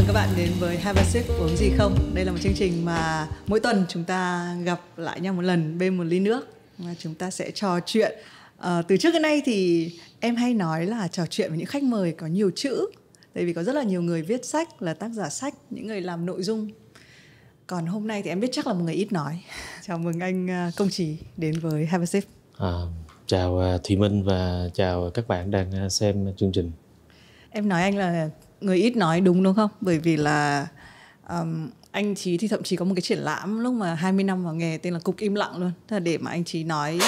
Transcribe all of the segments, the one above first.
mừng các bạn đến với Have a sip uống gì không. Đây là một chương trình mà mỗi tuần chúng ta gặp lại nhau một lần bên một ly nước và chúng ta sẽ trò chuyện. À, từ trước đến nay thì em hay nói là trò chuyện với những khách mời có nhiều chữ, tại vì có rất là nhiều người viết sách là tác giả sách, những người làm nội dung. Còn hôm nay thì em biết chắc là một người ít nói. Chào mừng anh ờ, Công Trí đến với Have a sip. À, chào ờ, Thùy Minh và chào các bạn đang xem chương trình. Em nói anh là người ít nói đúng đúng không bởi vì là um, anh Chí thì thậm chí có một cái triển lãm lúc mà 20 năm vào nghề tên là cục im lặng luôn Thế là để mà anh Chí nói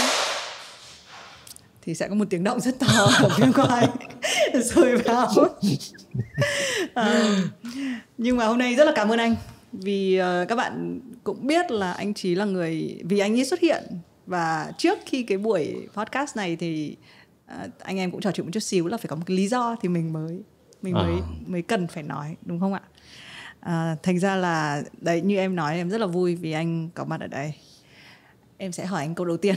thì sẽ có một tiếng động rất to của phía ngoài rồi vào à, nhưng mà hôm nay rất là cảm ơn anh vì uh, các bạn cũng biết là anh Chí là người vì anh ấy xuất hiện và trước khi cái buổi podcast này thì uh, anh em cũng trò chuyện một chút xíu là phải có một cái lý do thì mình mới mình mới à. mới cần phải nói đúng không ạ à, thành ra là đấy như em nói em rất là vui vì anh có mặt ở đây em sẽ hỏi anh câu đầu tiên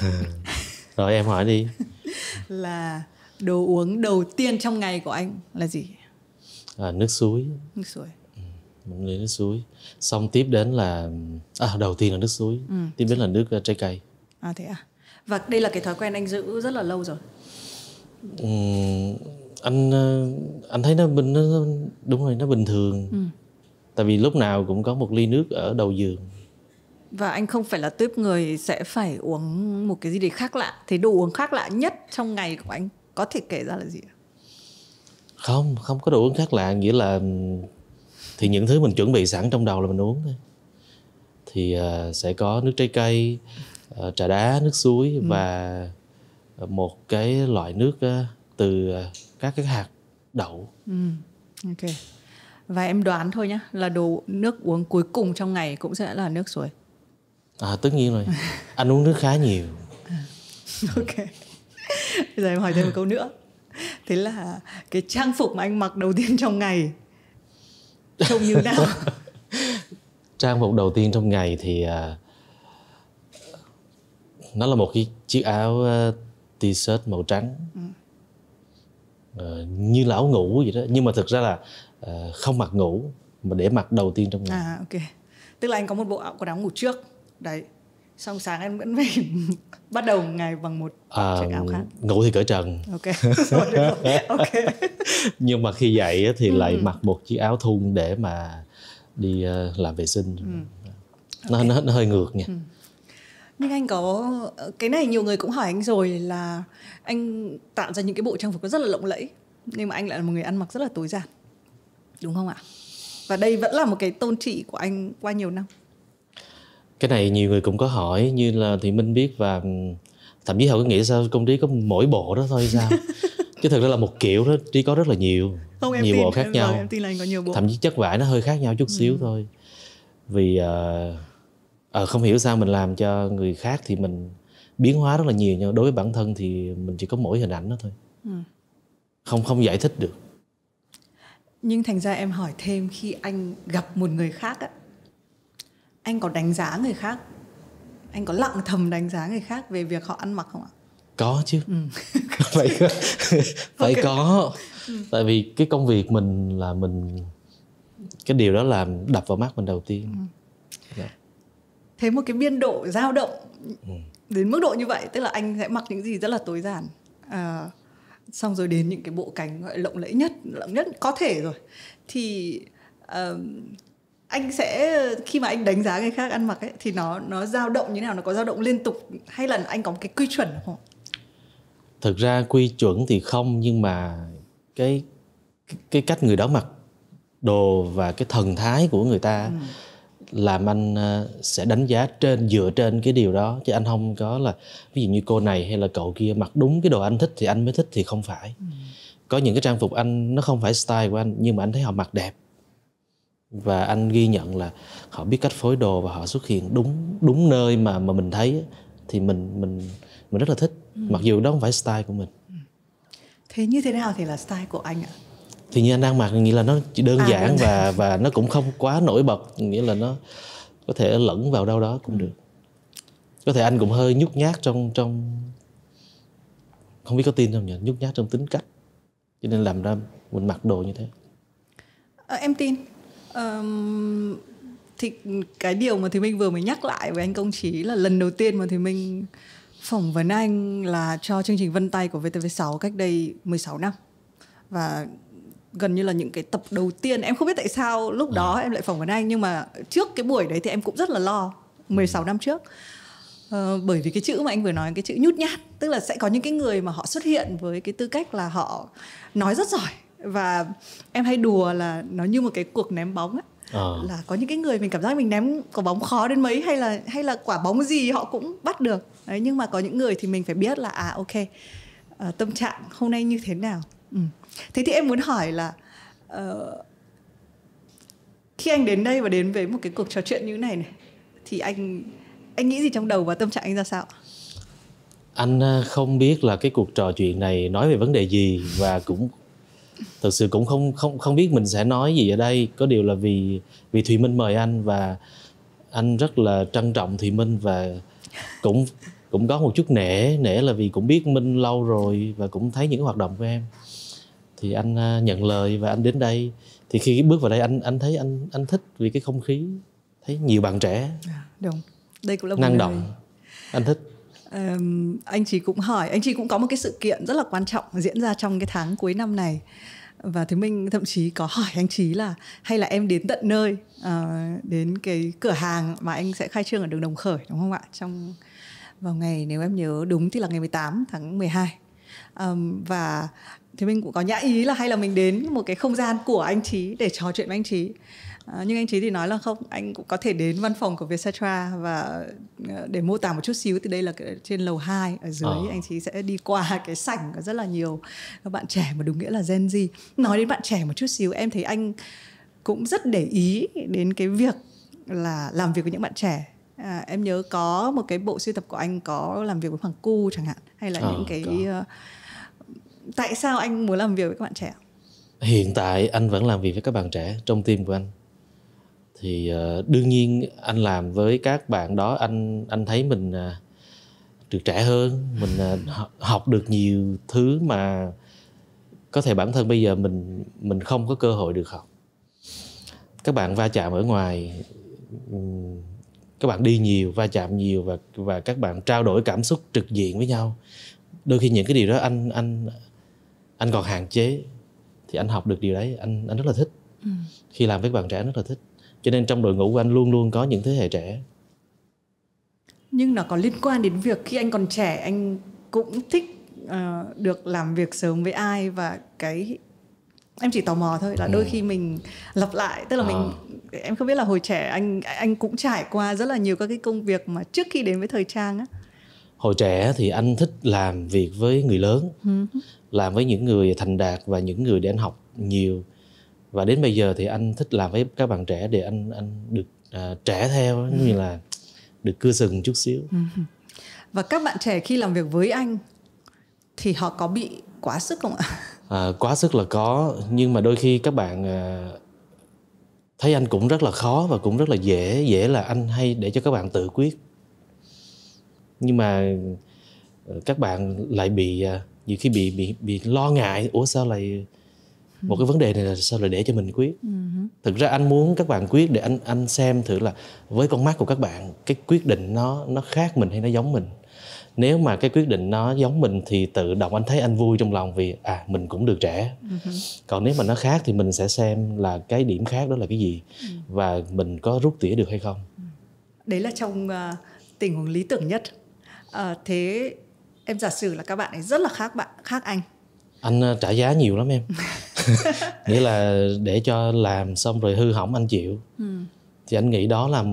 rồi em hỏi đi là đồ uống đầu tiên trong ngày của anh là gì à, nước suối nước suối ừ, mình lấy nước suối xong tiếp đến là à, đầu tiên là nước suối ừ. tiếp đến là nước ờ, trái cây à thế à và đây là cái thói quen anh giữ rất là lâu rồi anh ờ, anh thấy nó bình nó đúng rồi nó bình thường ừ. tại vì lúc nào cũng có một ly nước ở đầu giường và anh không phải là tuyếp người sẽ phải uống một cái gì đấy khác lạ thì đồ uống khác lạ nhất trong ngày của anh có thể kể ra là gì không không có đồ uống khác lạ nghĩa là ừ, thì những thứ mình chuẩn bị sẵn trong đầu là mình uống thôi thì uh, sẽ có nước trái cây uh, trà đá nước suối ừ. và một cái loại nước uh, từ uh, các cái hạt đậu ừ. ok và em đoán thôi nhé là đồ nước uống cuối cùng trong ngày cũng sẽ là nước suối à tất nhiên rồi anh uống nước khá nhiều ok bây giờ em hỏi thêm một câu nữa thế là cái trang phục mà anh mặc đầu tiên trong ngày trông như nào trang phục đầu tiên trong ngày thì uh, nó là một cái chiếc áo uh, t-shirt màu trắng ừ. Ờ, như là áo ngủ vậy đó nhưng mà thực ra là ờ, không mặc ngủ mà để mặc đầu tiên trong ngày à ok tức là anh có một bộ áo quần áo ngủ trước đấy xong sáng em vẫn phải bắt đầu ngày bằng một à, chiếc áo khác ngủ thì cởi trần ok ok nhưng mà khi dậy thì ừ. lại mặc một chiếc áo thun để mà đi ờ, làm vệ sinh ừ. okay. nó, nó nó hơi ngược nha ừ nhưng anh có ờ, cái này nhiều người cũng hỏi anh rồi là anh tạo ra những cái bộ trang phục rất là lộng lẫy nhưng mà anh lại là một người ăn mặc rất là tối giản đúng không ạ và đây vẫn là một cái tôn trị của anh qua nhiều năm cái này nhiều người cũng có hỏi như là thì minh biết và ừ, thậm chí họ cứ nghĩ sao công ty có mỗi bộ đó thôi sao chứ thực ra là một kiểu đó chỉ có rất là nhiều không, em nhiều tin, bộ khác em nhau rồi, vâng, em tin là anh có nhiều bộ. thậm chí chất vải nó hơi khác nhau chút ừ. xíu thôi vì uh, à, không hiểu sao mình làm cho người khác thì mình biến hóa rất là nhiều nhưng đối với bản thân thì mình chỉ có mỗi hình ảnh đó thôi ừ. không không giải thích được nhưng thành ra em hỏi thêm khi anh gặp một người khác á anh có đánh giá người khác anh có lặng thầm đánh giá người khác về việc họ ăn mặc không ạ có chứ ừ. phải có phải okay. có ừ. tại vì cái công việc mình là mình cái điều đó làm đập vào mắt mình đầu tiên ừ thế một cái biên độ dao động ừ. đến mức độ như vậy tức là anh sẽ mặc những gì rất là tối giản à, xong rồi đến những cái bộ cánh gọi lộng lẫy nhất lộng nhất có thể rồi thì uh, anh sẽ khi mà anh đánh giá người khác ăn mặc ấy thì nó nó dao động như nào nó có dao động liên tục hay là anh có một cái quy chuẩn không thực ra quy chuẩn thì không nhưng mà cái cái cách người đó mặc đồ và cái thần thái của người ta ừ làm anh ờ, sẽ đánh giá trên dựa trên cái điều đó chứ anh không có là ví dụ như cô này hay là cậu kia mặc đúng cái đồ anh thích thì anh mới thích thì không phải ừ. có những cái trang phục anh nó không phải style của anh nhưng mà anh thấy họ mặc đẹp và anh ghi nhận là họ biết cách phối đồ và họ xuất hiện đúng đúng nơi mà mà mình thấy thì mình mình mình rất là thích ừ. mặc dù đó không phải style của mình ừ. thế như thế nào thì là style của anh ạ thì như anh đang mặc nghĩa là nó chỉ đơn à, giản và và nó cũng không quá nổi bật nghĩa là nó có thể lẫn vào đâu đó cũng ừ. được có thể anh cũng hơi nhút nhát trong trong không biết có tin không nhỉ nhút nhát trong tính cách cho nên làm ra mình mặc đồ như thế à, em tin um, thì cái điều mà thì minh vừa mới nhắc lại với anh công chí là lần đầu tiên mà thì minh phỏng vấn anh là cho chương trình vân tay của VTV6 cách đây 16 năm và gần như là những cái tập đầu tiên em không biết tại sao lúc đó à. em lại phỏng vấn anh nhưng mà trước cái buổi đấy thì em cũng rất là lo 16 ừ. năm trước Ờ, bởi vì cái chữ mà anh vừa nói cái chữ nhút nhát tức là sẽ có những cái người mà họ xuất hiện với cái tư cách là họ nói rất giỏi và em hay đùa là nó như một cái cuộc ném bóng ấy à. Ờ. là có những cái người mình cảm giác mình ném quả bóng khó đến mấy hay là hay là quả bóng gì họ cũng bắt được đấy nhưng mà có những người thì mình phải biết là à ok à, tâm trạng hôm nay như thế nào ừ thế thì em muốn hỏi là uh, khi anh đến đây và đến với một cái cuộc trò chuyện như thế này này thì anh anh nghĩ gì trong đầu và tâm trạng anh ra sao anh ờ, không biết là cái cuộc trò chuyện này nói về vấn đề gì và cũng thật sự cũng không không không biết mình sẽ nói gì ở đây có điều là vì vì thùy minh mời anh và anh rất là trân trọng thùy minh và cũng cũng có một chút nể nể là vì cũng biết minh lâu rồi và cũng thấy những hoạt động của em thì anh à, nhận lời và anh đến đây thì khi bước vào đây anh anh thấy anh anh thích vì cái không khí thấy nhiều bạn trẻ à, đúng đây cũng là năng người... động anh thích um, anh chị cũng hỏi anh chị cũng có một cái sự kiện rất là quan trọng diễn ra trong cái tháng cuối năm này và thế minh thậm chí có hỏi anh chí là hay là em đến tận nơi uh, đến cái cửa hàng mà anh sẽ khai trương ở đường đồng khởi đúng không ạ trong vào ngày nếu em nhớ đúng thì là ngày 18 tháng 12 um, và thì mình cũng có nhã ý là hay là mình đến một cái không gian của anh trí để trò chuyện với anh trí à, nhưng anh trí thì nói là không anh cũng có thể đến văn phòng của Vietcetera và ờ, để mô tả một chút xíu thì đây là trên lầu 2 ở dưới à. anh trí sẽ đi qua cái sảnh có rất là nhiều các bạn trẻ mà đúng nghĩa là Gen Z nói đến bạn trẻ một chút xíu em thấy anh cũng rất để ý đến cái việc là làm việc với những bạn trẻ à, em nhớ có một cái bộ sưu tập của anh có làm việc với hoàng cu chẳng hạn hay là à, những cái có tại sao anh muốn làm việc với các bạn trẻ hiện tại anh vẫn làm việc với các bạn trẻ trong team của anh thì ờ, đương nhiên anh làm với các bạn đó anh anh thấy mình ờ, được trẻ hơn mình ờ, học được nhiều thứ mà có thể bản thân bây giờ mình mình không có cơ hội được học các bạn va chạm ở ngoài các bạn đi nhiều va chạm nhiều và và các bạn trao đổi cảm xúc trực diện với nhau đôi khi những cái điều đó anh anh anh còn hạn chế thì anh học được điều đấy anh anh rất là thích ừ. khi làm với bạn trẻ rất là thích cho nên trong đội ngũ của anh luôn luôn có những thế hệ trẻ nhưng nó có liên quan đến việc khi anh còn trẻ anh cũng thích uh, được làm việc sớm với ai và cái em chỉ tò mò thôi là ừ. đôi khi mình lặp lại tức là à. mình ờ. em không biết là hồi trẻ anh anh cũng trải qua rất là nhiều các cái công việc mà trước khi đến với thời trang á hồi trẻ thì anh thích làm việc với người lớn ừ làm với những người thành đạt và những người để anh học nhiều và đến bây giờ thì anh thích làm với các bạn trẻ để anh anh được à, trẻ theo ừ. như là được cưa sừng chút xíu ừ. và các bạn trẻ khi làm việc với anh thì họ có bị quá sức không ạ à, quá sức là có nhưng mà đôi khi các bạn à, thấy anh cũng rất là khó và cũng rất là dễ dễ là anh hay để cho các bạn tự quyết nhưng mà ờ, các bạn lại bị à, nhiều khi bị bị bị lo ngại ủa sao lại một cái ừ. vấn đề này là sao lại để cho mình quyết uh-huh. thực ra anh muốn các bạn quyết để anh anh xem thử là với con mắt của các bạn cái quyết định nó nó khác mình hay nó giống mình nếu mà cái quyết định nó giống mình thì tự động anh thấy anh vui trong lòng vì à mình cũng được trẻ uh-huh. còn nếu mà nó khác thì mình sẽ xem là cái điểm khác đó là cái gì uh-huh. và mình có rút tỉa được hay không đấy là trong uh, tình huống lý tưởng nhất uh, thế em giả sử là các bạn ấy rất là khác bạn khác anh anh ờ, trả giá nhiều lắm em nghĩa là để cho làm xong rồi hư hỏng anh chịu ừ. thì anh nghĩ đó là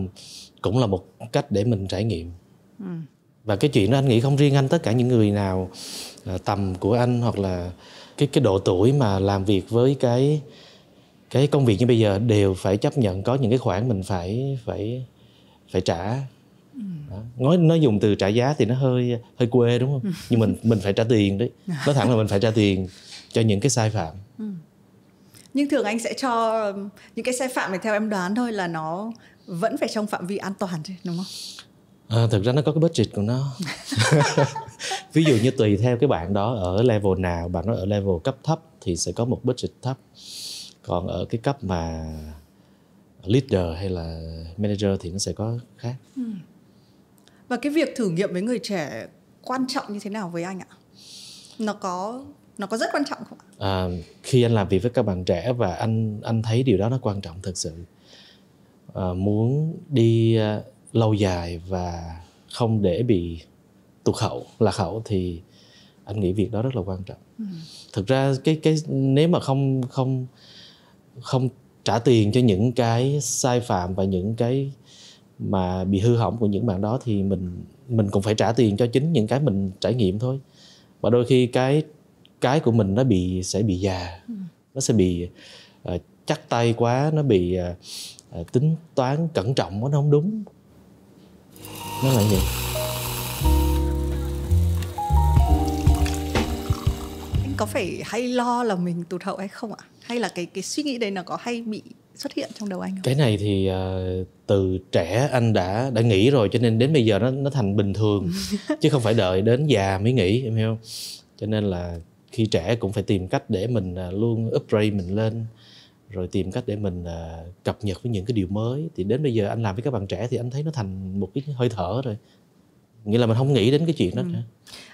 cũng là một cách để mình trải nghiệm ừ. và cái chuyện đó anh nghĩ không riêng anh tất cả những người nào ờ, tầm của anh hoặc là cái cái độ tuổi mà làm việc với cái cái công việc như bây giờ đều phải chấp nhận có những cái khoản mình phải phải phải trả nói nó dùng từ trả giá thì nó hơi hơi quê đúng không nhưng mình mình phải trả tiền đấy nói thẳng là mình phải trả tiền cho những cái sai phạm ừ. nhưng thường anh sẽ cho um, những cái sai phạm này theo em đoán thôi là nó vẫn phải trong phạm vi an toàn chứ đúng không à, thực ra nó có cái budget của nó ví dụ như tùy theo cái bạn đó ở level nào bạn nó ở level cấp thấp thì sẽ có một budget thấp còn ở cái cấp mà leader hay là manager thì nó sẽ có khác ừ và cái việc thử nghiệm với người trẻ quan trọng như thế nào với anh ạ nó có nó có rất quan trọng không ạ à, khi anh làm việc với các bạn trẻ và anh anh thấy điều đó nó quan trọng thật sự à, muốn đi uh, lâu dài và không để bị tụt hậu lạc hậu thì anh nghĩ việc đó rất là quan trọng ừ. thực ra cái cái nếu mà không không không trả tiền cho những cái sai phạm và những cái mà bị hư hỏng của những bạn đó thì mình mình cũng phải trả tiền cho chính những cái mình trải nghiệm thôi và đôi khi cái cái của mình nó bị sẽ bị già ừ. nó sẽ bị uh, chắc tay quá nó bị uh, tính toán cẩn trọng nó không đúng nó là gì có phải hay lo là mình tụt hậu hay không ạ hay là cái cái suy nghĩ đấy nó có hay bị xuất hiện trong đầu anh không? cái này thì uh, từ trẻ anh đã đã nghĩ rồi cho nên đến bây giờ nó nó thành bình thường chứ không phải đợi đến già mới nghĩ em hiểu cho nên là khi trẻ cũng phải tìm cách để mình uh, luôn upgrade mình lên rồi tìm cách để mình uh, cập nhật với những cái điều mới thì đến bây giờ anh làm với các bạn trẻ thì anh thấy nó thành một cái hơi thở rồi nghĩa là mình không nghĩ đến cái chuyện đó ừ.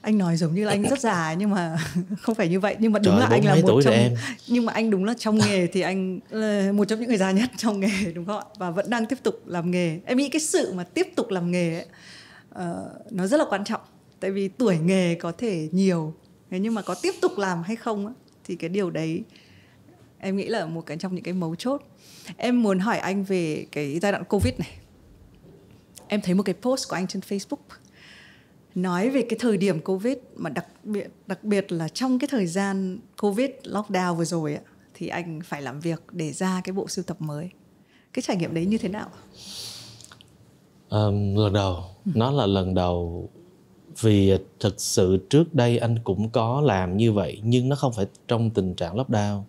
anh nói giống như là anh rất già nhưng mà không phải như vậy nhưng mà đúng Trời, là anh là một tuổi trong em. nhưng mà anh đúng là trong nghề thì anh là một trong những người già nhất trong nghề đúng không ạ và vẫn đang tiếp tục làm nghề em nghĩ cái sự mà tiếp tục làm nghề ấy, uh, nó rất là quan trọng tại vì tuổi nghề có thể nhiều nhưng mà có tiếp tục làm hay không thì cái điều đấy em nghĩ là một cái trong những cái mấu chốt em muốn hỏi anh về cái giai đoạn covid này em thấy một cái post của anh trên facebook nói về cái thời điểm covid mà đặc biệt đặc biệt là trong cái thời gian covid lockdown vừa rồi ạ thì anh phải làm việc để ra cái bộ sưu tập mới cái trải nghiệm đấy như thế nào um, lần đầu ừ. nó là lần đầu vì thực sự trước đây anh cũng có làm như vậy nhưng nó không phải trong tình trạng lockdown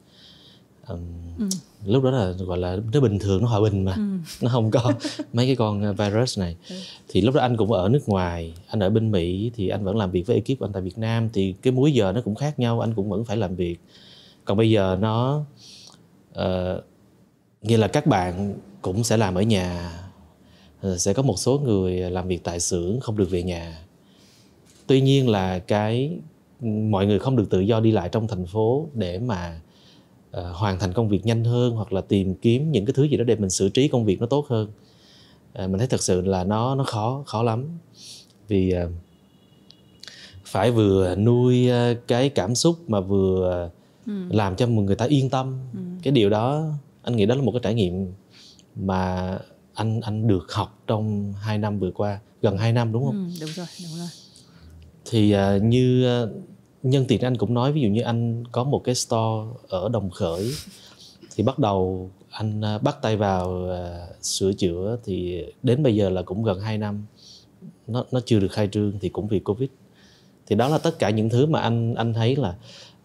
um, ừ. lúc đó là gọi là nó bình thường nó hòa bình mà ừ. nó không có mấy cái con ờ, virus này ừ. thì lúc đó anh cũng ở nước ngoài anh ở bên mỹ thì anh vẫn làm việc với ekip của anh tại việt nam thì cái múi giờ nó cũng khác nhau anh cũng vẫn phải làm việc còn bây giờ nó uh, nghĩa là các bạn cũng sẽ làm ở nhà ờ, sẽ có một số người làm việc tại xưởng không được về nhà tuy nhiên là cái mọi người không được tự do đi lại trong thành phố để mà Ờ, hoàn thành công việc nhanh hơn hoặc là tìm kiếm những cái thứ gì đó để mình xử trí công việc nó tốt hơn uh, mình thấy thật sự là nó nó khó khó lắm vì uh, phải vừa nuôi cái cảm xúc mà vừa ừ. làm cho người ta yên tâm ừ. cái điều đó anh nghĩ đó là một cái trải nghiệm mà anh anh được học trong 2 năm vừa qua gần 2 năm đúng không ừ, đúng rồi đúng rồi thì uh, như nhân tiện anh cũng nói ví dụ như anh có một cái store ở đồng khởi thì bắt đầu anh à, bắt tay vào à, sửa chữa thì đến bây giờ là cũng gần 2 năm nó nó chưa được khai trương thì cũng vì covid thì đó là tất cả những thứ mà anh anh thấy là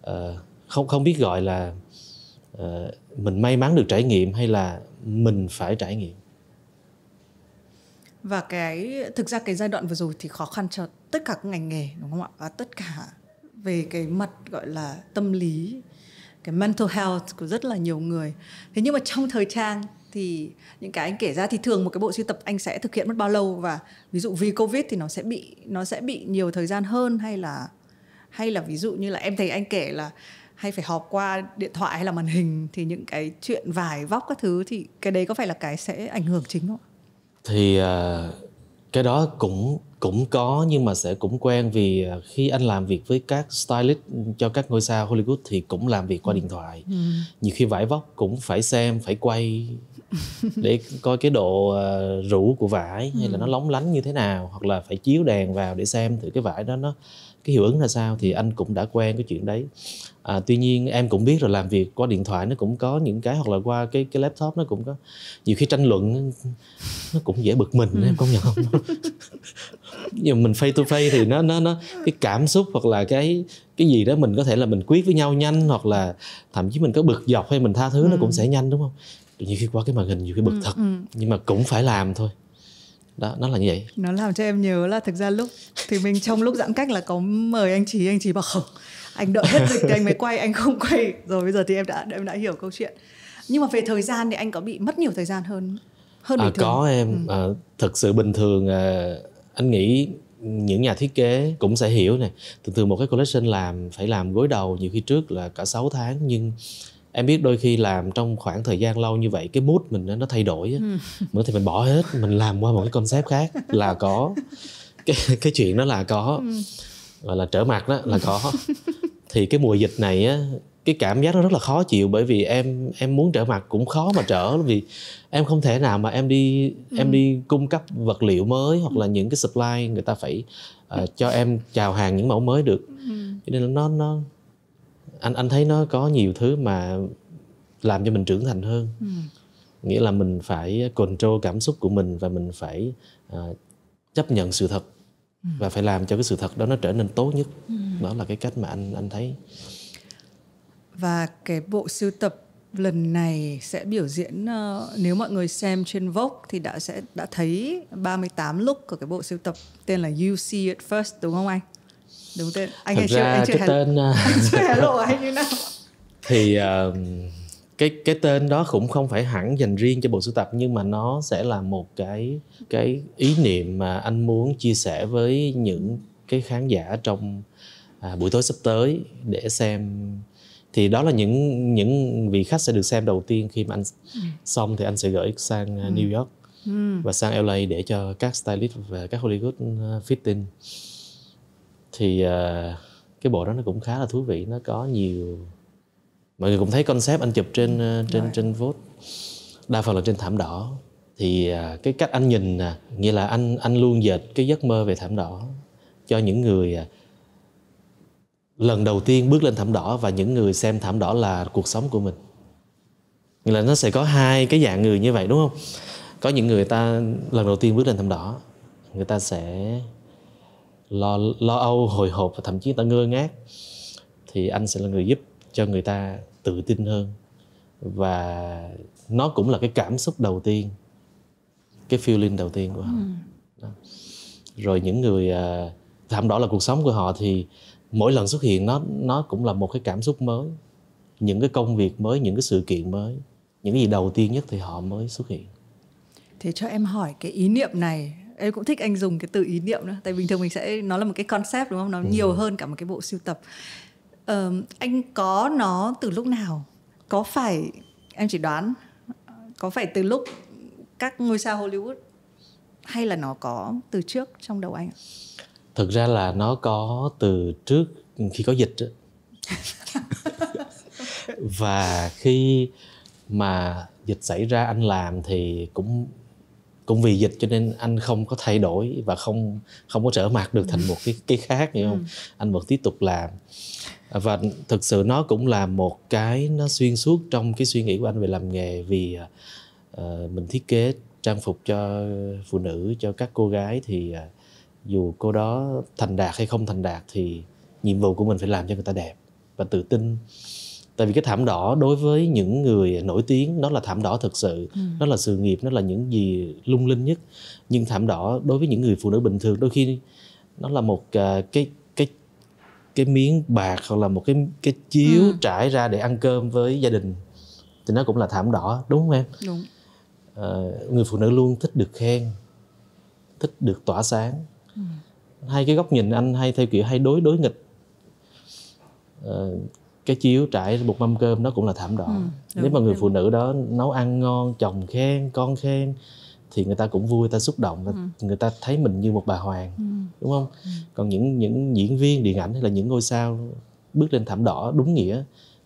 uh, không không biết gọi là uh, mình may mắn được trải nghiệm hay là mình phải trải nghiệm và cái thực ra cái giai đoạn vừa rồi thì khó khăn cho tất cả các ngành nghề đúng không ạ và tất cả về cái mặt gọi là tâm lý cái mental health của rất là nhiều người thế nhưng mà trong thời trang thì những cái anh kể ra thì thường một cái bộ sưu tập anh sẽ thực hiện mất bao lâu và ví dụ vì covid thì nó sẽ bị nó sẽ bị nhiều thời gian hơn hay là hay là ví dụ như là em thấy anh kể là hay phải họp qua điện thoại hay là màn hình thì những cái chuyện vải vóc các thứ thì cái đấy có phải là cái sẽ ảnh hưởng chính không thì uh cái đó cũng cũng có nhưng mà sẽ cũng quen vì à, khi anh làm việc với các stylist cho các ngôi sao Hollywood thì cũng làm việc qua ừ. điện thoại ừ. nhiều khi vải vóc cũng phải xem phải quay để coi cái độ uh, rũ của vải hay là ừ. nó lóng lánh như thế nào hoặc là phải chiếu đèn vào để xem thử cái vải đó nó cái hiệu ứng là sao thì anh cũng đã quen cái chuyện đấy à, tuy nhiên em cũng biết rồi làm việc qua điện thoại nó cũng có những cái hoặc là qua cái cái laptop nó cũng có nhiều khi tranh luận nó cũng dễ bực mình ừ. em công nhận không nhưng mình face to face thì nó nó nó cái cảm xúc hoặc là cái cái gì đó mình có thể là mình quyết với nhau nhanh hoặc là thậm chí mình có bực dọc hay mình tha thứ ừ. nó cũng ừ. sẽ nhanh đúng không nhiều khi qua cái màn hình nhiều khi bực ừ, thật ừ. nhưng mà cũng phải làm thôi đó nó là như vậy nó làm cho em nhớ là thực ra lúc thì mình trong lúc giãn cách là có mời anh trí anh trí bảo không anh đợi hết dịch thì anh mới quay anh không quay rồi bây giờ thì em đã em đã hiểu câu chuyện nhưng mà về thời gian thì anh có bị mất nhiều thời gian hơn hơn bình à, có em ừ. à, thực sự bình thường à, anh nghĩ những nhà thiết kế cũng sẽ hiểu này thường thường một cái collection làm phải làm gối đầu nhiều khi trước là cả 6 tháng nhưng em biết đôi khi làm trong khoảng thời gian lâu như vậy cái mood mình nó thay đổi á ừ. thì mình bỏ hết mình làm qua một cái concept khác là có cái cái chuyện đó là có ừ. gọi là trở mặt đó là có thì cái mùa dịch này á cái cảm giác nó rất là khó chịu bởi vì em em muốn trở mặt cũng khó mà trở vì em không thể nào mà em đi ừ. em đi cung cấp vật liệu mới hoặc là ừ. những cái supply người ta phải uh, cho em chào hàng những mẫu mới được ừ. cho nên nó nó anh anh thấy nó có nhiều thứ mà làm cho mình trưởng thành hơn ừ. nghĩa là mình phải control cảm xúc của mình và mình phải uh, chấp nhận sự thật và phải làm cho cái sự thật đó nó trở nên tốt nhất ừ. đó là cái cách mà anh anh thấy và cái bộ sưu tập lần này sẽ biểu diễn uh, nếu mọi người xem trên Vogue thì đã sẽ đã thấy 38 look của cái bộ sưu tập tên là You See It First đúng không anh? Đúng tên. Anh Thật ra chưa, anh chưa cái hề, tên à, anh chưa hé lộ anh như nào? Thì uh, cái cái tên đó cũng không phải hẳn dành riêng cho bộ sưu tập nhưng mà nó sẽ là một cái cái ý niệm mà anh muốn chia sẻ với những cái khán giả trong à, buổi tối sắp tới để xem thì đó là những những vị khách sẽ được xem đầu tiên khi mà anh ừ. xong thì anh sẽ gửi sang à, ừ. New York ừ. và sang LA để cho các stylist và các Hollywood à, fitting thì uh, cái bộ đó nó cũng khá là thú vị nó có nhiều mọi người cũng thấy concept anh chụp trên ừ, ờ, trên Đấy. trên vote đa phần là trên thảm đỏ thì à, cái cách anh nhìn nghĩa là anh anh luôn dệt cái giấc mơ về thảm đỏ cho những người à, lần đầu tiên bước lên thảm đỏ và những người xem thảm đỏ là cuộc sống của mình nghĩa là nó sẽ có hai cái dạng người như vậy đúng không có những người ta lần đầu tiên bước lên thảm đỏ người ta sẽ lo lo âu hồi hộp và thậm chí người ta ngơ ngác thì anh sẽ là người giúp cho người ta tự tin hơn và nó cũng là cái cảm xúc đầu tiên cái feeling đầu tiên của họ ừ. rồi những người uh, à, thảm đỏ là cuộc sống của họ thì mỗi lần xuất hiện nó nó cũng là một cái cảm xúc mới những cái công việc mới những cái sự kiện mới những cái gì đầu tiên nhất thì họ mới xuất hiện thế cho em hỏi cái ý niệm này em cũng thích anh dùng cái từ ý niệm nữa tại bình thường mình sẽ nó là một cái concept đúng không nó ừ. nhiều hơn cả một cái bộ sưu tập anh có nó từ lúc nào có phải em chỉ đoán có phải từ lúc các ngôi sao Hollywood hay là nó có từ trước trong đầu anh thực ra là nó có từ trước khi có dịch và khi mà dịch xảy ra anh làm thì cũng cũng vì dịch cho nên anh không có thay đổi và không không có trở mặt được thành một cái cái khác hiểu không ừ. anh vẫn tiếp tục làm và thực sự nó cũng là một cái nó xuyên suốt trong cái suy nghĩ của anh về làm nghề vì uh, mình thiết kế trang phục cho phụ nữ cho các cô gái thì uh, dù cô đó thành đạt hay không thành đạt thì nhiệm vụ của mình phải làm cho người ta đẹp và tự tin tại vì cái thảm đỏ đối với những người nổi tiếng nó là thảm đỏ thực sự ừ. là sự nghiệp nó là những gì lung linh nhất nhưng thảm đỏ đối với những người phụ nữ bình thường đôi khi nó là một à, cái cái cái miếng bạc hoặc là một cái cái chiếu ừ. trải ra để ăn cơm với gia đình thì nó cũng là thảm đỏ đúng không em đúng à, người phụ nữ luôn thích được khen thích được tỏa sáng ừ. hai cái góc nhìn anh hay theo kiểu hay đối đối nghịch à, cái chiếu trải một mâm cơm nó cũng là thảm đỏ ừ, đúng, nếu mà người đúng. phụ nữ đó nấu ăn ngon chồng khen con khen thì người ta cũng vui người ta xúc động ừ. người ta thấy mình như một bà hoàng ừ. đúng không ừ. còn những những diễn viên điện ảnh hay là những ngôi sao bước lên thảm đỏ đúng nghĩa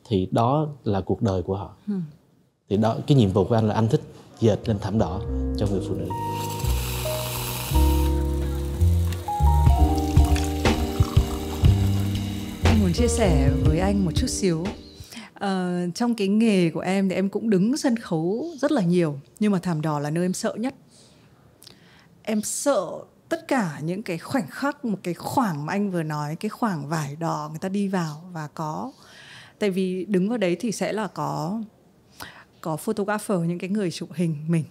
thì đó là cuộc đời của họ ừ. thì đó cái nhiệm vụ của anh là anh thích dệt lên thảm đỏ cho người phụ nữ muốn chia sẻ với anh một chút xíu à, trong cái nghề của em thì em cũng đứng sân khấu rất là nhiều nhưng mà thảm đỏ là nơi em sợ nhất em sợ tất cả những cái khoảnh khắc một cái khoảng mà anh vừa nói cái khoảng vải đỏ người ta đi vào và có tại vì đứng vào đấy thì sẽ là có có photographer những cái người chụp hình mình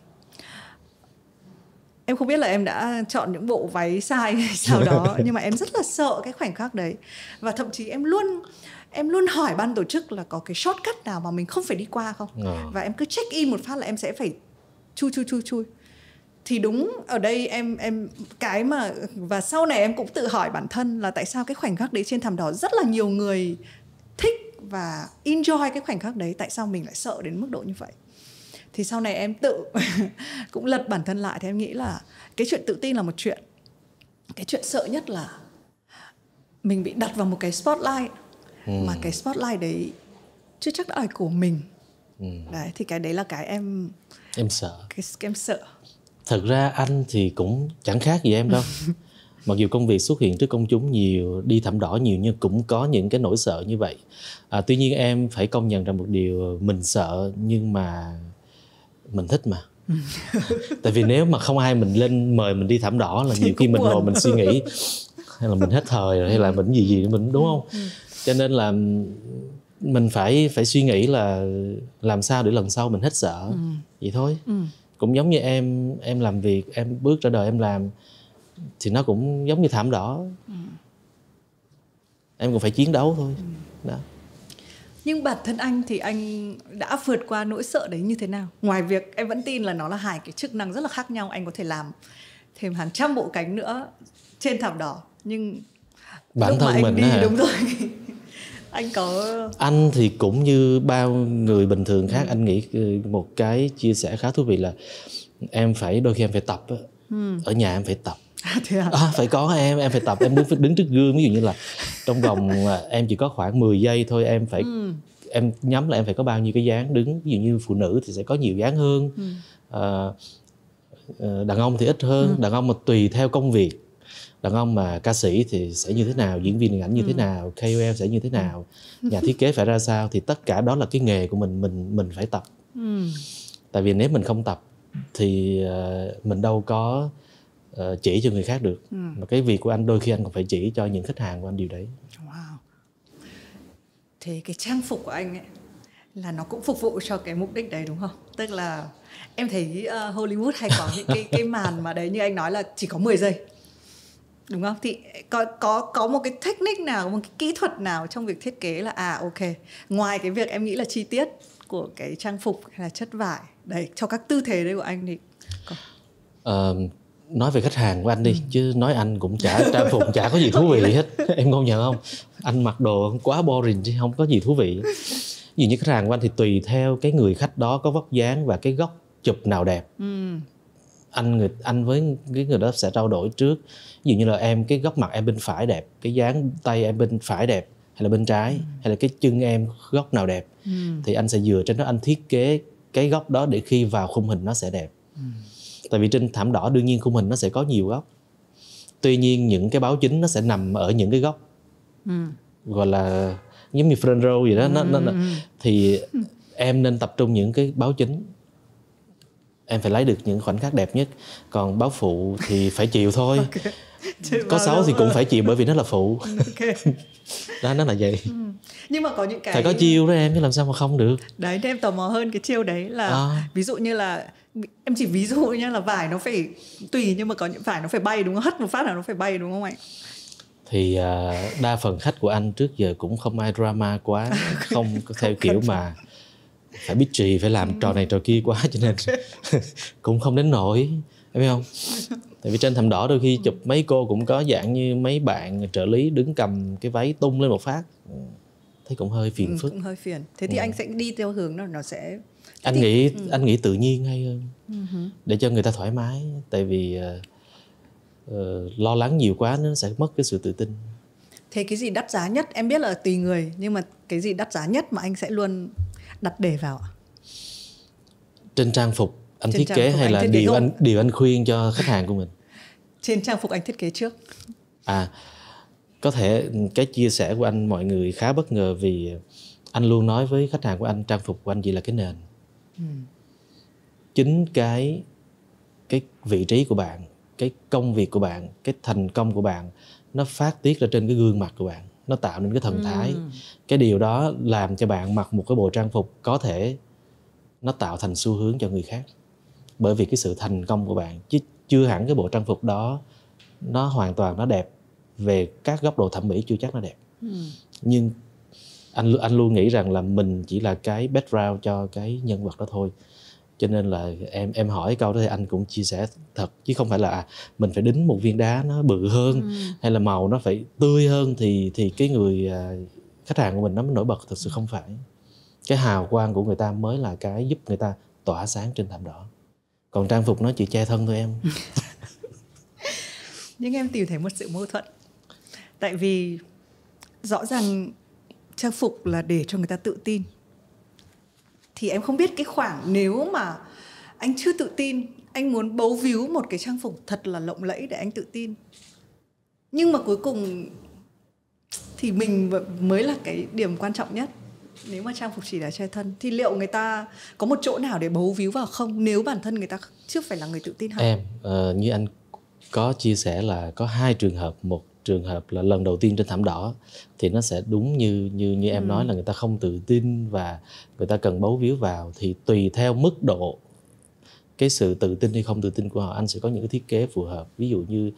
em không biết là em đã chọn những bộ váy sai sau đó nhưng mà em rất là sợ cái khoảnh khắc đấy và thậm chí em luôn em luôn hỏi ban tổ chức là có cái shortcut nào mà mình không phải đi qua không à. và em cứ check in một phát là em sẽ phải chui chui chui chui thì đúng ở đây em em cái mà và sau này em cũng tự hỏi bản thân là tại sao cái khoảnh khắc đấy trên thảm đỏ rất là nhiều người thích và enjoy cái khoảnh khắc đấy tại sao mình lại sợ đến mức độ như vậy thì sau này em tự cũng lật bản thân lại thì em nghĩ là cái chuyện tự tin là một chuyện cái chuyện sợ nhất là mình bị đặt vào một cái spotlight ừ. mà cái spotlight đấy chưa chắc đã là của mình ừ. đấy thì cái đấy là cái em em sợ cái, cái em sợ thật ra anh thì cũng chẳng khác gì em đâu mặc dù công việc xuất hiện trước công chúng nhiều đi thảm đỏ nhiều nhưng cũng có những cái nỗi sợ như vậy à, tuy nhiên em phải công nhận rằng một điều mình sợ nhưng mà mình thích mà tại vì nếu mà không ai mình lên mời mình đi thảm đỏ là nhiều khi mình ngồi mình suy nghĩ hay là mình hết thời rồi hay là mình gì gì mình đúng không ừ. cho nên là mình phải phải suy nghĩ là làm sao để lần sau mình hết sợ ừ. vậy thôi ừ. cũng giống như em em làm việc em bước ra đời em làm thì nó cũng giống như thảm đỏ ừ. em cũng phải chiến đấu thôi ừ. đó nhưng bản thân anh thì anh đã vượt qua nỗi sợ đấy như thế nào ngoài việc em vẫn tin là nó là hai cái chức năng rất là khác nhau anh có thể làm thêm hàng trăm bộ cánh nữa trên thảm đỏ nhưng bản thân anh mình đi, hả? đúng rồi anh có anh thì cũng như bao người bình thường khác ừ. anh nghĩ ừ, một cái chia sẻ khá thú vị là em phải đôi khi em phải tập ừ. ở nhà em phải tập thế à? à phải có em em phải tập em đứng đứng trước gương ví dụ như là trong vòng à, em chỉ có khoảng 10 giây thôi em phải ừ. em nhắm là em phải có bao nhiêu cái dáng đứng ví dụ như phụ nữ thì sẽ có nhiều dáng hơn ừ. à, ờ, đàn ông thì ít hơn ừ. đàn ông mà tùy theo công việc đàn ông mà ca sĩ thì sẽ như thế nào diễn viên điện ảnh như ừ. thế nào KOL sẽ như thế nào ừ. nhà thiết kế phải ra sao thì tất cả đó là cái nghề của mình mình mình phải tập ừ. tại vì nếu mình không tập thì ờ, mình đâu có uh, chỉ cho người khác được ừ. mà cái việc của anh đôi khi anh còn phải chỉ cho những khách hàng của anh điều đấy wow. thế cái trang phục của anh ấy là nó cũng phục vụ cho cái mục đích đấy đúng không tức là em thấy uh, Hollywood hay có những cái cái màn mà đấy như anh nói là chỉ có 10 giây đúng không thì có có có một cái technique nào một cái kỹ thuật nào trong việc thiết kế là à ok ngoài cái việc em nghĩ là chi tiết của cái trang phục hay là chất vải đấy cho các tư thế đấy của anh thì có. Uh, nói về khách hàng của anh đi ừ. chứ nói anh cũng chả trang phục chả có gì thú vị dạ. hết em công nhận không anh mặc đồ quá boring chứ không có gì thú vị Dù như khách hàng của anh thì tùy theo cái người khách đó có vóc dáng và cái góc chụp nào đẹp ừ. anh người anh với cái người đó sẽ trao đổi trước Dù như là em cái góc mặt em bên phải đẹp cái dáng tay em bên phải đẹp hay là bên trái ừ. hay là cái chân em góc nào đẹp ừ. thì anh sẽ dựa trên đó anh thiết kế cái góc đó để khi vào khung hình nó sẽ đẹp ừ tại vì trên thảm đỏ đương nhiên khung hình nó sẽ có nhiều góc tuy nhiên những cái báo chính nó sẽ nằm ở những cái góc ừ. gọi là giống như front row gì đó ừ. nó, nó, nó ừ, ừ, ừ. thì em nên tập trung những cái báo chính em phải lấy được những khoảnh khắc đẹp nhất còn báo phụ thì phải chịu thôi okay. có xấu thì cũng phải chịu bởi vì nó là phụ okay. đó nó là vậy ừ. nhưng mà có những cái phải có chiêu đó em chứ làm sao mà không được đấy em tò mò hơn cái chiêu đấy là à. ví dụ như là em chỉ ví dụ nhá là vải nó phải tùy nhưng mà có những vải nó phải bay đúng không hất một phát là nó phải bay đúng không anh thì uh, đa phần khách của anh trước giờ cũng không ai drama quá không theo kiểu mà phải biết trì phải làm trò này trò kia quá cho nên cũng không đến nổi em không tại vì trên thảm đỏ đôi khi chụp mấy cô cũng có dạng như mấy bạn trợ lý đứng cầm cái váy tung lên một phát ừ, thấy cũng hơi phiền ừ, phức cũng hơi phiền thế thì ừ. anh sẽ đi theo hướng đó nó sẽ anh thì... nghĩ ừ. anh nghĩ tự nhiên hay hơn uh-huh. để cho người ta thoải mái tại vì uh, lo lắng nhiều quá nó sẽ mất cái sự tự tin thế cái gì đắt giá nhất em biết là tùy người nhưng mà cái gì đắt giá nhất mà anh sẽ luôn đặt đề vào trên trang phục anh trên thiết kế hay là thiết điều anh điều anh khuyên cho khách hàng của mình trên trang phục anh thiết kế trước à có thể cái chia sẻ của anh mọi người khá bất ngờ vì anh luôn nói với khách hàng của anh trang phục của anh chỉ là cái nền Ừ. chính cái cái vị trí của bạn cái công việc của bạn cái thành công của bạn nó phát tiết ra trên cái gương mặt của bạn nó tạo nên cái thần ừ. thái cái điều đó làm cho bạn mặc một cái bộ trang phục có thể nó tạo thành xu hướng cho người khác bởi vì cái sự thành công của bạn chứ chưa hẳn cái bộ trang phục đó nó hoàn toàn nó đẹp về các góc độ thẩm mỹ chưa chắc nó đẹp ừ. nhưng anh anh luôn nghĩ rằng là mình chỉ là cái background cho cái nhân vật đó thôi cho nên là em em hỏi câu đó thì anh cũng chia sẻ thật chứ không phải là à, mình phải đính một viên đá nó bự hơn ừ. hay là màu nó phải tươi hơn thì thì cái người à, khách hàng của mình nó mới nổi bật thực sự ừ. không phải cái hào quang của người ta mới là cái giúp người ta tỏa sáng trên thảm đỏ còn trang phục nó chỉ che thân thôi em nhưng em tìm thấy một sự mâu thuẫn tại vì rõ ràng trang phục là để cho người ta tự tin thì em không biết cái khoảng nếu mà anh chưa tự tin anh muốn bấu víu một cái trang phục thật là lộng lẫy để anh tự tin nhưng mà cuối cùng thì mình mới là cái điểm quan trọng nhất nếu mà trang phục chỉ là che thân thì liệu người ta có một chỗ nào để bấu víu vào không nếu bản thân người ta chưa phải là người tự tin hay? em uh, như anh có chia sẻ là có hai trường hợp một trường hợp là lần đầu tiên trên thảm đỏ thì nó sẽ đúng như như như em ừ. nói là người ta không tự tin và người ta cần bấu víu vào thì tùy theo mức độ cái sự tự tin hay không tự tin của họ anh sẽ có những cái thiết kế phù hợp ví dụ như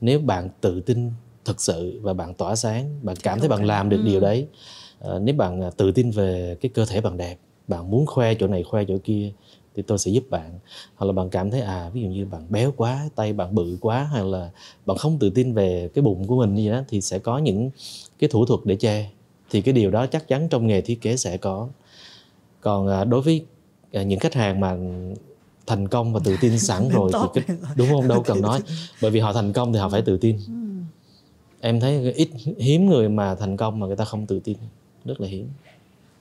nếu bạn tự tin thật sự và bạn tỏa sáng bạn cảm thấy bạn làm được ừ. điều đấy à, nếu bạn à, tự tin về cái cơ thể bạn đẹp bạn muốn khoe chỗ này khoe chỗ kia thì tôi sẽ giúp bạn hoặc là bạn cảm thấy à ví dụ như bạn béo quá tay bạn bự quá hay là bạn không tự tin về cái bụng của mình như vậy đó thì sẽ có những cái thủ thuật để che thì cái điều đó chắc chắn trong nghề thiết kế sẽ có còn à, đối với à, những khách hàng mà thành công và tự tin sẵn rồi thì cái, đúng không đâu cần nói bởi vì họ thành công thì họ phải tự tin ừ. em thấy ít hiếm người mà thành công mà người ta không tự tin rất là hiếm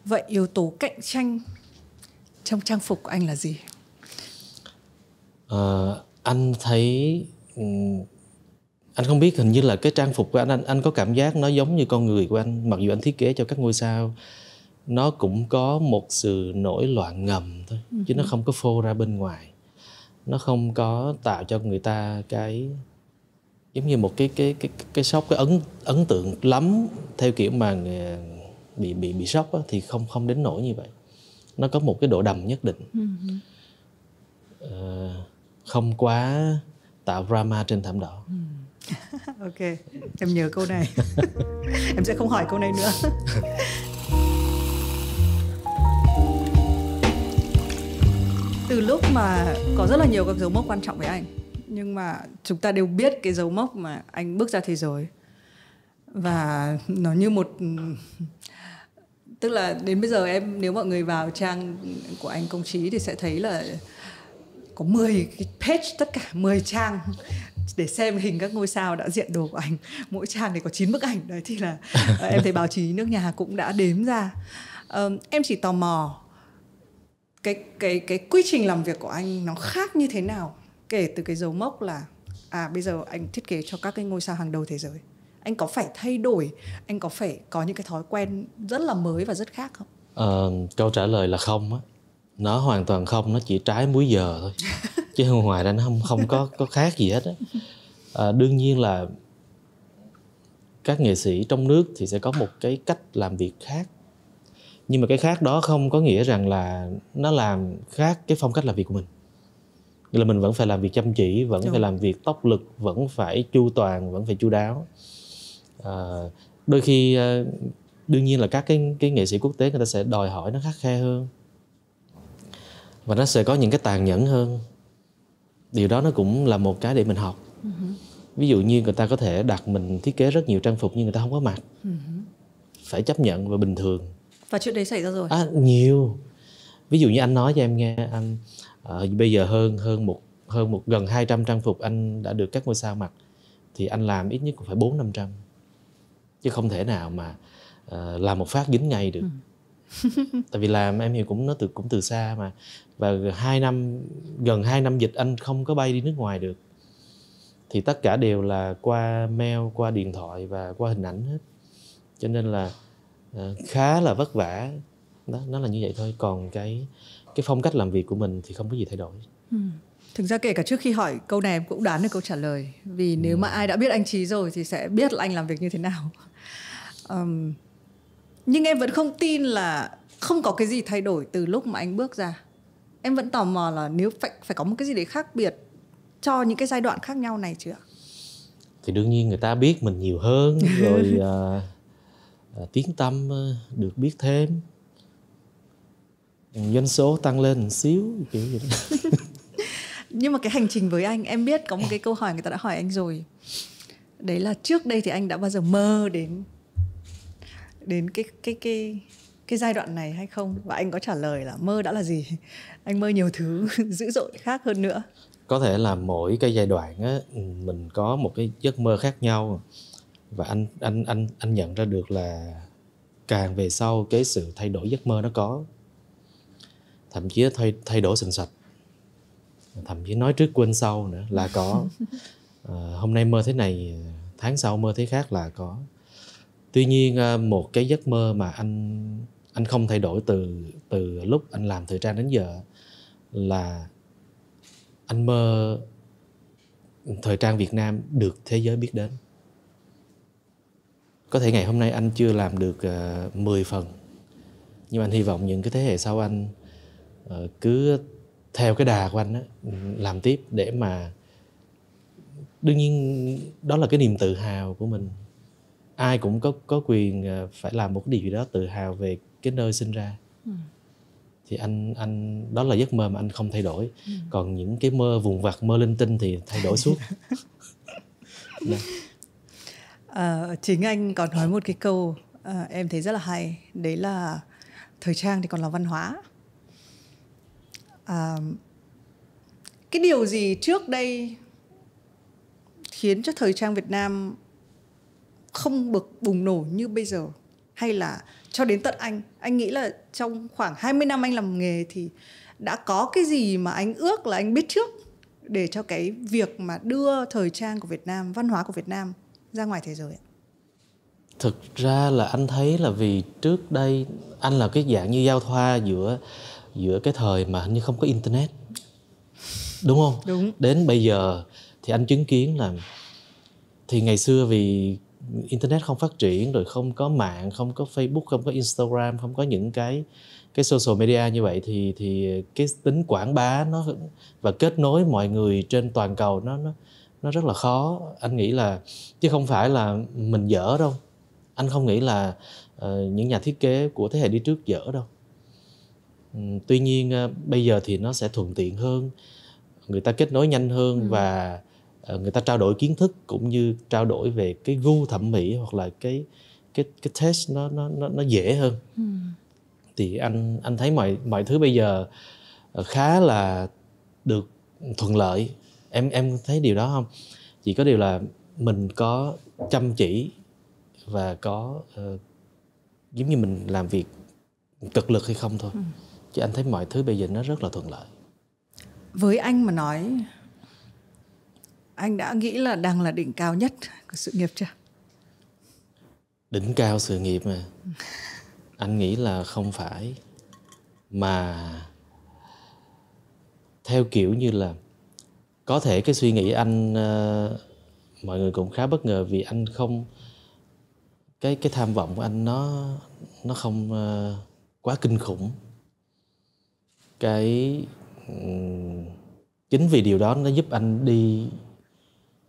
vậy yếu tố cạnh tranh trong trang phục của anh là gì à, anh thấy ừ, anh không biết hình như là cái trang phục của anh, anh anh có cảm giác nó giống như con người của anh mặc dù anh thiết kế cho các ngôi sao nó cũng có một sự nổi loạn ngầm thôi uh-huh. chứ nó ừ. không có phô ra bên ngoài nó không có tạo cho người ta cái giống như một cái cái cái cái sốc cái ấn ấn tượng lắm theo kiểu mà ờ, bị bị bị sốc thì không không đến nổi như vậy nó có một cái độ đầm nhất định uh, không quá tạo drama trên thảm đỏ ừ. ok em nhớ câu này em sẽ không hỏi câu này nữa từ lúc mà có rất là nhiều các dấu mốc quan trọng với anh nhưng mà chúng ta đều biết cái dấu mốc mà anh bước ra thế giới và nó như một tức là đến bây giờ em nếu mọi người vào trang của anh công trí thì sẽ thấy là có 10 cái page tất cả 10 trang để xem hình các ngôi sao đã diện đồ của anh mỗi trang thì có 9 bức ảnh đấy thì là em thấy báo chí nước nhà cũng đã đếm ra um, em chỉ tò mò cái cái cái quy trình làm việc của anh nó khác như thế nào kể từ cái dấu mốc là à bây giờ anh thiết kế cho các cái ngôi sao hàng đầu thế giới anh có phải thay đổi anh có phải có những cái thói quen rất là mới và rất khác không ờ, câu trả lời là không á nó hoàn toàn không nó chỉ trái múi giờ thôi chứ ngoài ra nó không không có có khác gì hết á à, đương nhiên là các nghệ sĩ trong nước thì sẽ có một cái cách làm việc khác nhưng mà cái khác đó không có nghĩa rằng là nó làm khác cái phong cách làm việc của mình nghĩa là mình vẫn phải làm việc chăm chỉ vẫn Đúng. phải làm việc tốc lực vẫn phải chu toàn vẫn phải chu đáo à, đôi khi ờ, đương nhiên là các cái cái nghệ sĩ quốc tế người ta sẽ đòi hỏi nó khắc khe hơn và nó sẽ có những cái tàn nhẫn hơn điều đó nó cũng là một cái để mình học uh-huh. ví dụ như người ta có thể đặt mình thiết kế rất nhiều trang phục nhưng người ta không có mặt uh-huh. phải chấp nhận và bình thường và chuyện đấy xảy ra rồi à, nhiều ví dụ như anh nói cho em nghe anh à, bây giờ hơn hơn một hơn một gần 200 trang phục anh đã được các ngôi sao mặc thì anh làm ít nhất cũng phải bốn năm trăm chứ không thể nào mà uh, làm một phát dính ngay được ừ. tại vì làm em thì cũng nó từ cũng từ xa mà và hai năm gần 2 năm dịch anh không có bay đi nước ngoài được thì tất cả đều là qua mail qua điện thoại và qua hình ảnh hết cho nên là uh, khá là vất vả đó nó là như vậy thôi còn cái cái phong cách làm việc của mình thì không có gì thay đổi ừ. Thực ra kể cả trước khi hỏi câu này em cũng đoán được câu trả lời Vì nếu mà ai đã biết anh Trí rồi thì sẽ biết là anh làm việc như thế nào um, Nhưng em vẫn không tin là không có cái gì thay đổi từ lúc mà anh bước ra Em vẫn tò mò là nếu phải, phải có một cái gì để khác biệt cho những cái giai đoạn khác nhau này chưa Thì đương nhiên người ta biết mình nhiều hơn rồi uh, à, tiếng tâm à, được biết thêm doanh số tăng lên một xíu kiểu vậy nhưng mà cái hành trình với anh em biết có một cái câu hỏi người ta đã hỏi anh rồi đấy là trước đây thì anh đã bao giờ mơ đến đến cái cái cái cái giai đoạn này hay không và anh có trả lời là mơ đã là gì anh mơ nhiều thứ dữ dội khác hơn nữa có thể là mỗi cái giai đoạn á mình có một cái giấc mơ khác nhau và anh anh anh anh nhận ra được là càng về sau cái sự thay đổi giấc mơ nó có thậm chí thay thay đổi sình sạch thậm chí nói trước quên sau nữa là có à, hôm nay mơ thế này tháng sau mơ thế khác là có tuy nhiên ờ, một cái giấc mơ mà anh anh không thay đổi từ từ lúc anh làm thời trang đến giờ là anh mơ thời trang Việt Nam được thế giới biết đến có thể ngày hôm nay anh chưa làm được uh, ờ, 10 phần nhưng mà anh hy vọng những cái thế hệ sau anh uh, cứ theo cái đà của anh á làm tiếp để mà đương nhiên đó là cái niềm tự hào của mình ai cũng có có quyền ờ, phải làm một cái điều gì đó tự hào về cái nơi sinh ra ừ. thì anh anh đó là giấc mơ mà anh không thay đổi ừ. còn những cái mơ vùng vặt mơ linh tinh thì thay đổi suốt à, chính anh còn nói một cái câu à, em thấy rất là hay đấy là thời trang thì còn là văn hóa cái điều gì trước đây khiến cho thời trang Việt Nam không bực bùng nổ như bây giờ hay là cho đến tận anh anh nghĩ là trong khoảng 20 năm anh làm nghề thì đã có cái gì mà anh ước là anh biết trước để cho cái việc mà đưa thời trang của Việt Nam, văn hóa của Việt Nam ra ngoài thế giới ạ? Thực ra là anh thấy là vì trước đây anh là cái dạng như giao thoa giữa giữa cái thời mà hình như không có internet đúng không đúng đến bây giờ thì anh chứng kiến là thì ngày xưa vì internet không phát triển rồi không có mạng không có facebook không có instagram không có những cái cái social media như vậy thì thì cái tính quảng bá nó và kết nối mọi người trên toàn cầu nó nó nó rất là khó anh nghĩ là chứ không phải là mình dở đâu anh không nghĩ là uh, những nhà thiết kế của thế hệ đi trước dở đâu Ừ, tuy nhiên ờ, bây giờ thì nó sẽ thuận tiện hơn người ta kết nối nhanh hơn ừ. và ờ, người ta trao đổi kiến thức cũng như trao đổi về cái gu thẩm mỹ hoặc là cái cái cái test nó nó nó, nó dễ hơn ừ. thì anh anh thấy mọi mọi thứ bây giờ ờ, khá là được thuận lợi em em thấy điều đó không chỉ có điều là mình có chăm chỉ và có uh, giống như mình làm việc cực lực hay không thôi ừ chứ anh thấy mọi thứ bây giờ nó rất là thuận lợi với anh mà nói anh đã nghĩ là đang là đỉnh cao nhất của sự nghiệp chưa đỉnh cao sự nghiệp mà anh nghĩ là không phải mà theo kiểu như là có thể cái suy nghĩ anh ờ, mọi người cũng khá bất ngờ vì anh không cái cái tham vọng của anh nó nó không ờ, quá kinh khủng cái ừ, chính vì điều đó nó giúp anh đi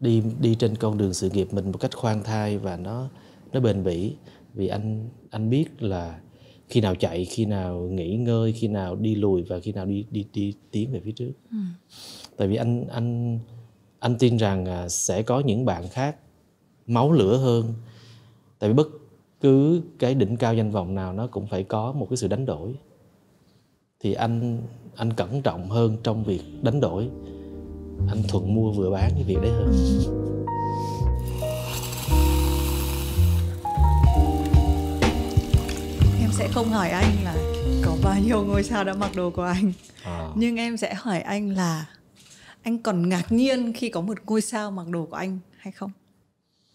đi đi trên con đường sự nghiệp mình một cách khoan thai và nó nó bền bỉ vì anh anh biết là khi nào chạy khi nào nghỉ ngơi khi nào đi lùi và khi nào đi đi đi tiến về phía trước ừ. tại vì anh anh anh tin rằng à, sẽ có những bạn khác máu lửa hơn tại vì bất cứ cái đỉnh cao danh vọng nào nó cũng phải có một cái sự đánh đổi thì anh anh cẩn trọng hơn trong việc đánh đổi anh thuận mua vừa bán cái việc đấy hơn em sẽ không hỏi anh là có bao nhiêu ngôi sao đã mặc đồ của anh à. nhưng em sẽ hỏi anh là anh còn ngạc nhiên khi có một ngôi sao mặc đồ của anh hay không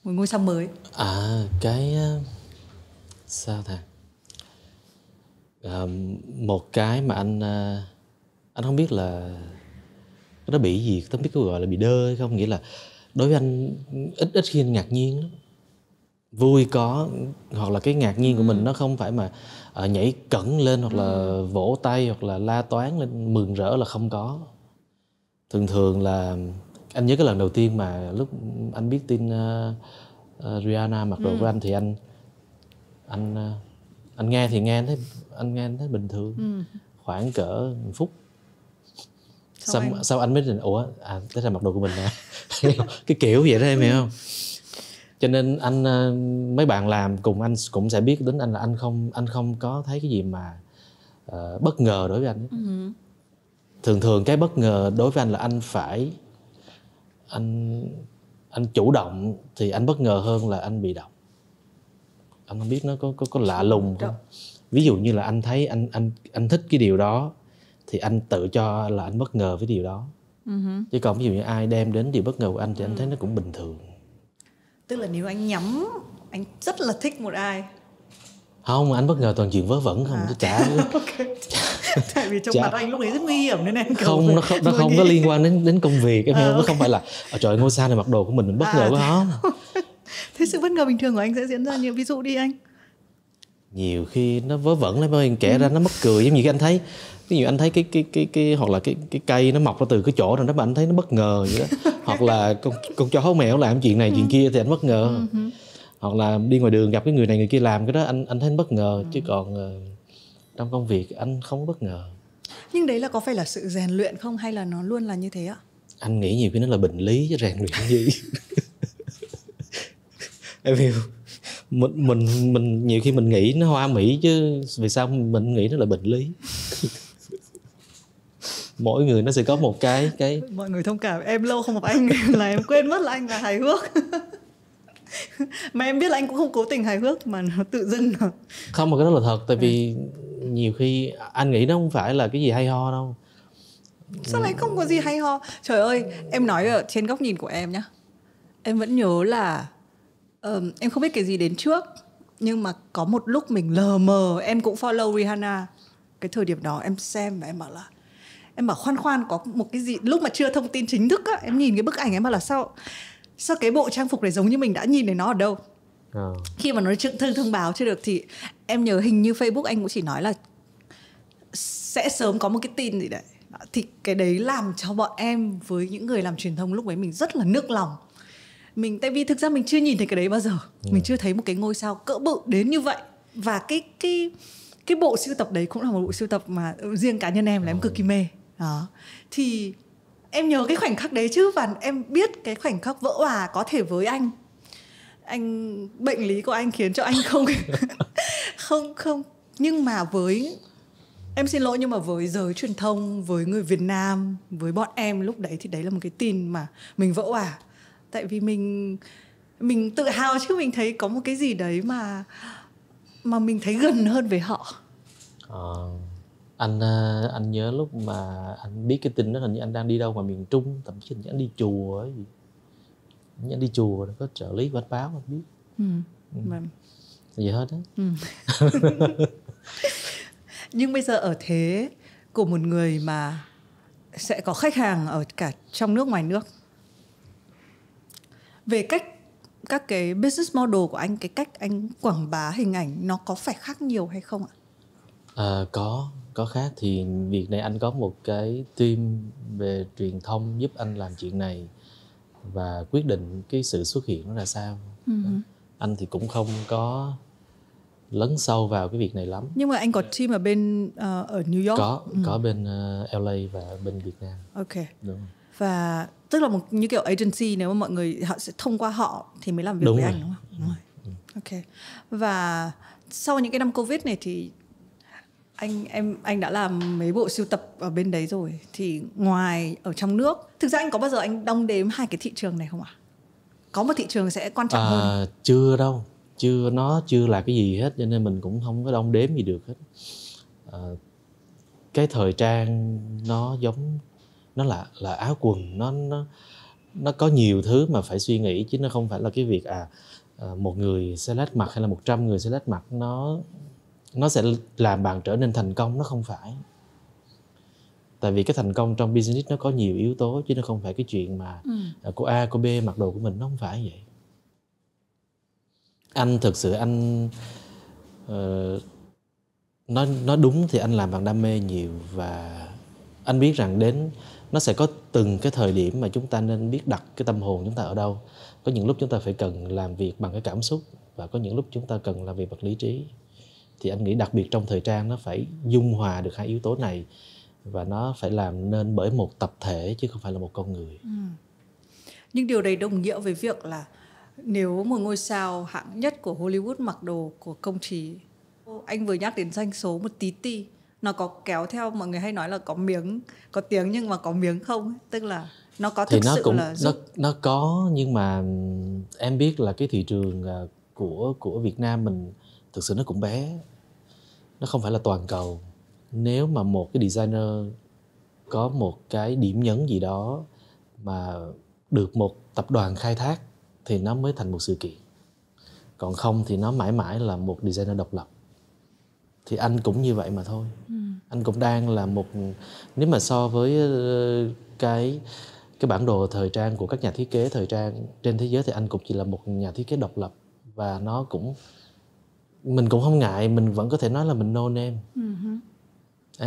một ngôi sao mới à cái ờ, sao thằng một cái mà anh ờ, anh không biết là nó bị gì không biết có gọi là bị đơ hay không nghĩa là đối với anh ít ít khi anh ngạc nhiên lắm vui có hoặc là cái ngạc nhiên của mình ừ. nó không phải mà uh, nhảy cẩn lên hoặc là ừ. vỗ tay hoặc là la toán lên mừng rỡ là không có thường thường là anh nhớ cái lần đầu tiên mà lúc anh biết tin uh, uh, Rihanna mặc đồ ừ. của anh thì anh anh uh, anh nghe thì nghe thấy anh nghe thấy bình thường ừ. khoảng cỡ một phút sau sao anh... sao anh mới định ủa à thế là mặc đồ của mình nè cái kiểu vậy đó em hiểu không cho nên anh ờ, mấy bạn làm cùng anh cũng sẽ biết đến anh là anh không anh không có thấy cái gì mà uh, bất ngờ đối với anh ừ. thường thường cái bất ngờ đối với anh là anh phải anh anh chủ động thì anh bất ngờ hơn là anh bị động anh không biết nó có có có lạ lùng không ví dụ như là anh thấy anh anh anh thích cái điều đó thì anh tự cho là anh bất ngờ với điều đó uh-huh. chứ còn ví dụ như ai đem đến điều bất ngờ của anh thì anh ừ. thấy nó cũng bình thường tức là nếu anh nhắm anh rất là thích một ai không anh bất ngờ toàn chuyện vớ vẩn không à. chả tại vì trong chả... mặt anh lúc ấy rất nguy hiểm nên em không nó không nó không nghĩ. có liên quan đến đến công việc em à, hiểu okay. nó không phải là ờ, trời ngôi sao này mặc đồ của mình mình bất à, ngờ quá không cái sự bất ngờ bình thường của anh sẽ diễn ra nhiều ví dụ đi anh nhiều khi nó vớ vẩn lắm ơi kể ừ. ra nó mất cười giống như cái anh thấy ví dụ anh thấy cái cái cái cái hoặc là cái cái cây nó mọc ra từ cái chỗ rồi đó mà anh thấy nó bất ngờ vậy đó hoặc là con con chó mèo làm chuyện này ừ. chuyện kia thì anh bất ngờ ừ, ừ. hoặc là đi ngoài đường gặp cái người này người kia làm cái đó anh anh thấy anh bất ngờ ừ. chứ còn ờ, trong công việc anh không bất ngờ nhưng đấy là có phải là sự rèn luyện không hay là nó luôn là như thế ạ anh nghĩ nhiều khi nó là bệnh lý chứ rèn luyện gì em hiểu mình mình mình nhiều khi mình nghĩ nó hoa mỹ chứ vì sao mình nghĩ nó là bệnh lý mỗi người nó sẽ có một cái cái mọi người thông cảm em lâu không gặp anh là em quên mất là anh là hài hước mà em biết là anh cũng không cố tình hài hước mà nó tự dưng à. không mà cái đó là thật tại ừ. vì nhiều khi anh nghĩ nó không phải là cái gì hay ho đâu sao lại không có gì hay ho trời ơi em nói ở trên góc nhìn của em nhá em vẫn nhớ là um, em không biết cái gì đến trước nhưng mà có một lúc mình lờ mờ em cũng follow Rihanna cái thời điểm đó em xem và em bảo là em bảo khoan khoan có một cái gì lúc mà chưa thông tin chính thức á em nhìn cái bức ảnh em bảo là sao sao cái bộ trang phục này giống như mình đã nhìn thấy nó ở đâu à. khi mà nó chứng thông thông báo chưa được thì em nhớ hình như Facebook anh cũng chỉ nói là sẽ sớm có một cái tin gì đấy thì cái đấy làm cho bọn em với những người làm truyền thông lúc ấy mình rất là nước lòng mình tại vì thực ra mình chưa nhìn thấy cái đấy bao giờ yeah. mình chưa thấy một cái ngôi sao cỡ bự đến như vậy và cái cái cái bộ sưu tập đấy cũng là một bộ sưu tập mà riêng cá nhân em là em cực kỳ mê đó thì em nhớ cái khoảnh khắc đấy chứ và em biết cái khoảnh khắc vỡ hòa có thể với anh anh bệnh lý của anh khiến cho anh không không không nhưng mà với em xin lỗi nhưng mà với giới truyền thông với người Việt Nam với bọn em lúc đấy thì đấy là một cái tin mà mình vỡ hòa tại vì mình mình tự hào chứ mình thấy có một cái gì đấy mà mà mình thấy gần hơn với họ à, anh ờ, anh nhớ lúc mà anh biết cái tin đó hình như anh đang đi đâu mà miền trung thậm chí anh đi chùa ấy anh đi chùa có trợ lý của báo anh biết ừ. Ừ. gì vâng. hết đó ừ. nhưng bây giờ ở thế của một người mà sẽ có khách hàng ở cả trong nước ngoài nước về cách các cái business model của anh cái cách anh quảng bá hình ảnh nó có phải khác nhiều hay không ạ? À, có có khác thì việc này anh có một cái team về truyền thông giúp anh làm chuyện này và quyết định cái sự xuất hiện nó là sao. Ừ. Anh thì cũng không có lấn sâu vào cái việc này lắm. Nhưng mà anh có team ở bên uh, ở New York? Có, ừ. có bên uh, ờ, LA và bên Việt Nam. Ok. Đúng. Rồi và tức là một như kiểu agency nếu mà mọi người họ sẽ thông qua họ thì mới làm việc đúng với rồi. anh đúng không? Đúng rồi. Ok. Và sau những cái năm Covid này thì anh em anh đã làm mấy bộ sưu tập ở bên đấy rồi thì ngoài ở trong nước thực ra anh có bao giờ anh đong đếm hai cái thị trường này không ạ? À? Có một thị trường sẽ quan trọng à, hơn. Chưa đâu, chưa nó chưa là cái gì hết cho nên mình cũng không có đong đếm gì được hết. À, cái thời trang nó giống nó là là áo quần nó nó nó có nhiều thứ mà phải suy nghĩ chứ nó không phải là cái việc à, à một người sẽ select mặt hay là 100 người sẽ select mặt nó nó sẽ làm bạn trở nên thành công nó không phải tại vì cái thành công trong business nó có nhiều yếu tố chứ nó không phải cái chuyện mà ừ. À, cô A cô B mặc đồ của mình nó không phải vậy anh thực sự anh uh, ờ, nó nó đúng thì anh làm bằng đam mê nhiều và anh biết rằng đến nó sẽ có từng cái thời điểm mà chúng ta nên biết đặt cái tâm hồn chúng ta ở đâu có những lúc chúng ta phải cần làm việc bằng cái cảm xúc và có những lúc chúng ta cần làm việc bằng lý trí thì anh nghĩ đặc biệt trong thời trang nó phải dung hòa được hai yếu tố này và nó phải làm nên bởi một tập thể chứ không phải là một con người ừ. nhưng điều đấy đồng nghĩa với việc là nếu một ngôi sao hạng nhất của Hollywood mặc đồ của công trí anh vừa nhắc đến danh số một tí ti nó có kéo theo mọi người hay nói là có miếng có tiếng nhưng mà có miếng không tức là nó có thì thực nó sự cũng, là giúp... nó nó có nhưng mà ừ, em biết là cái thị trường à, của của Việt Nam mình thực sự nó cũng bé nó không phải là toàn cầu nếu mà một cái designer có một cái điểm nhấn gì đó mà được một tập đoàn khai thác thì nó mới thành một sự kiện còn không thì nó mãi mãi là một designer độc lập thì anh cũng như vậy mà thôi ừ. anh cũng đang là một nếu mà so với ờ, cái cái bản đồ thời trang của các nhà thiết kế thời trang trên thế giới thì anh cũng chỉ là một nhà thiết kế độc lập và nó cũng mình cũng không ngại mình vẫn có thể nói là mình no name uh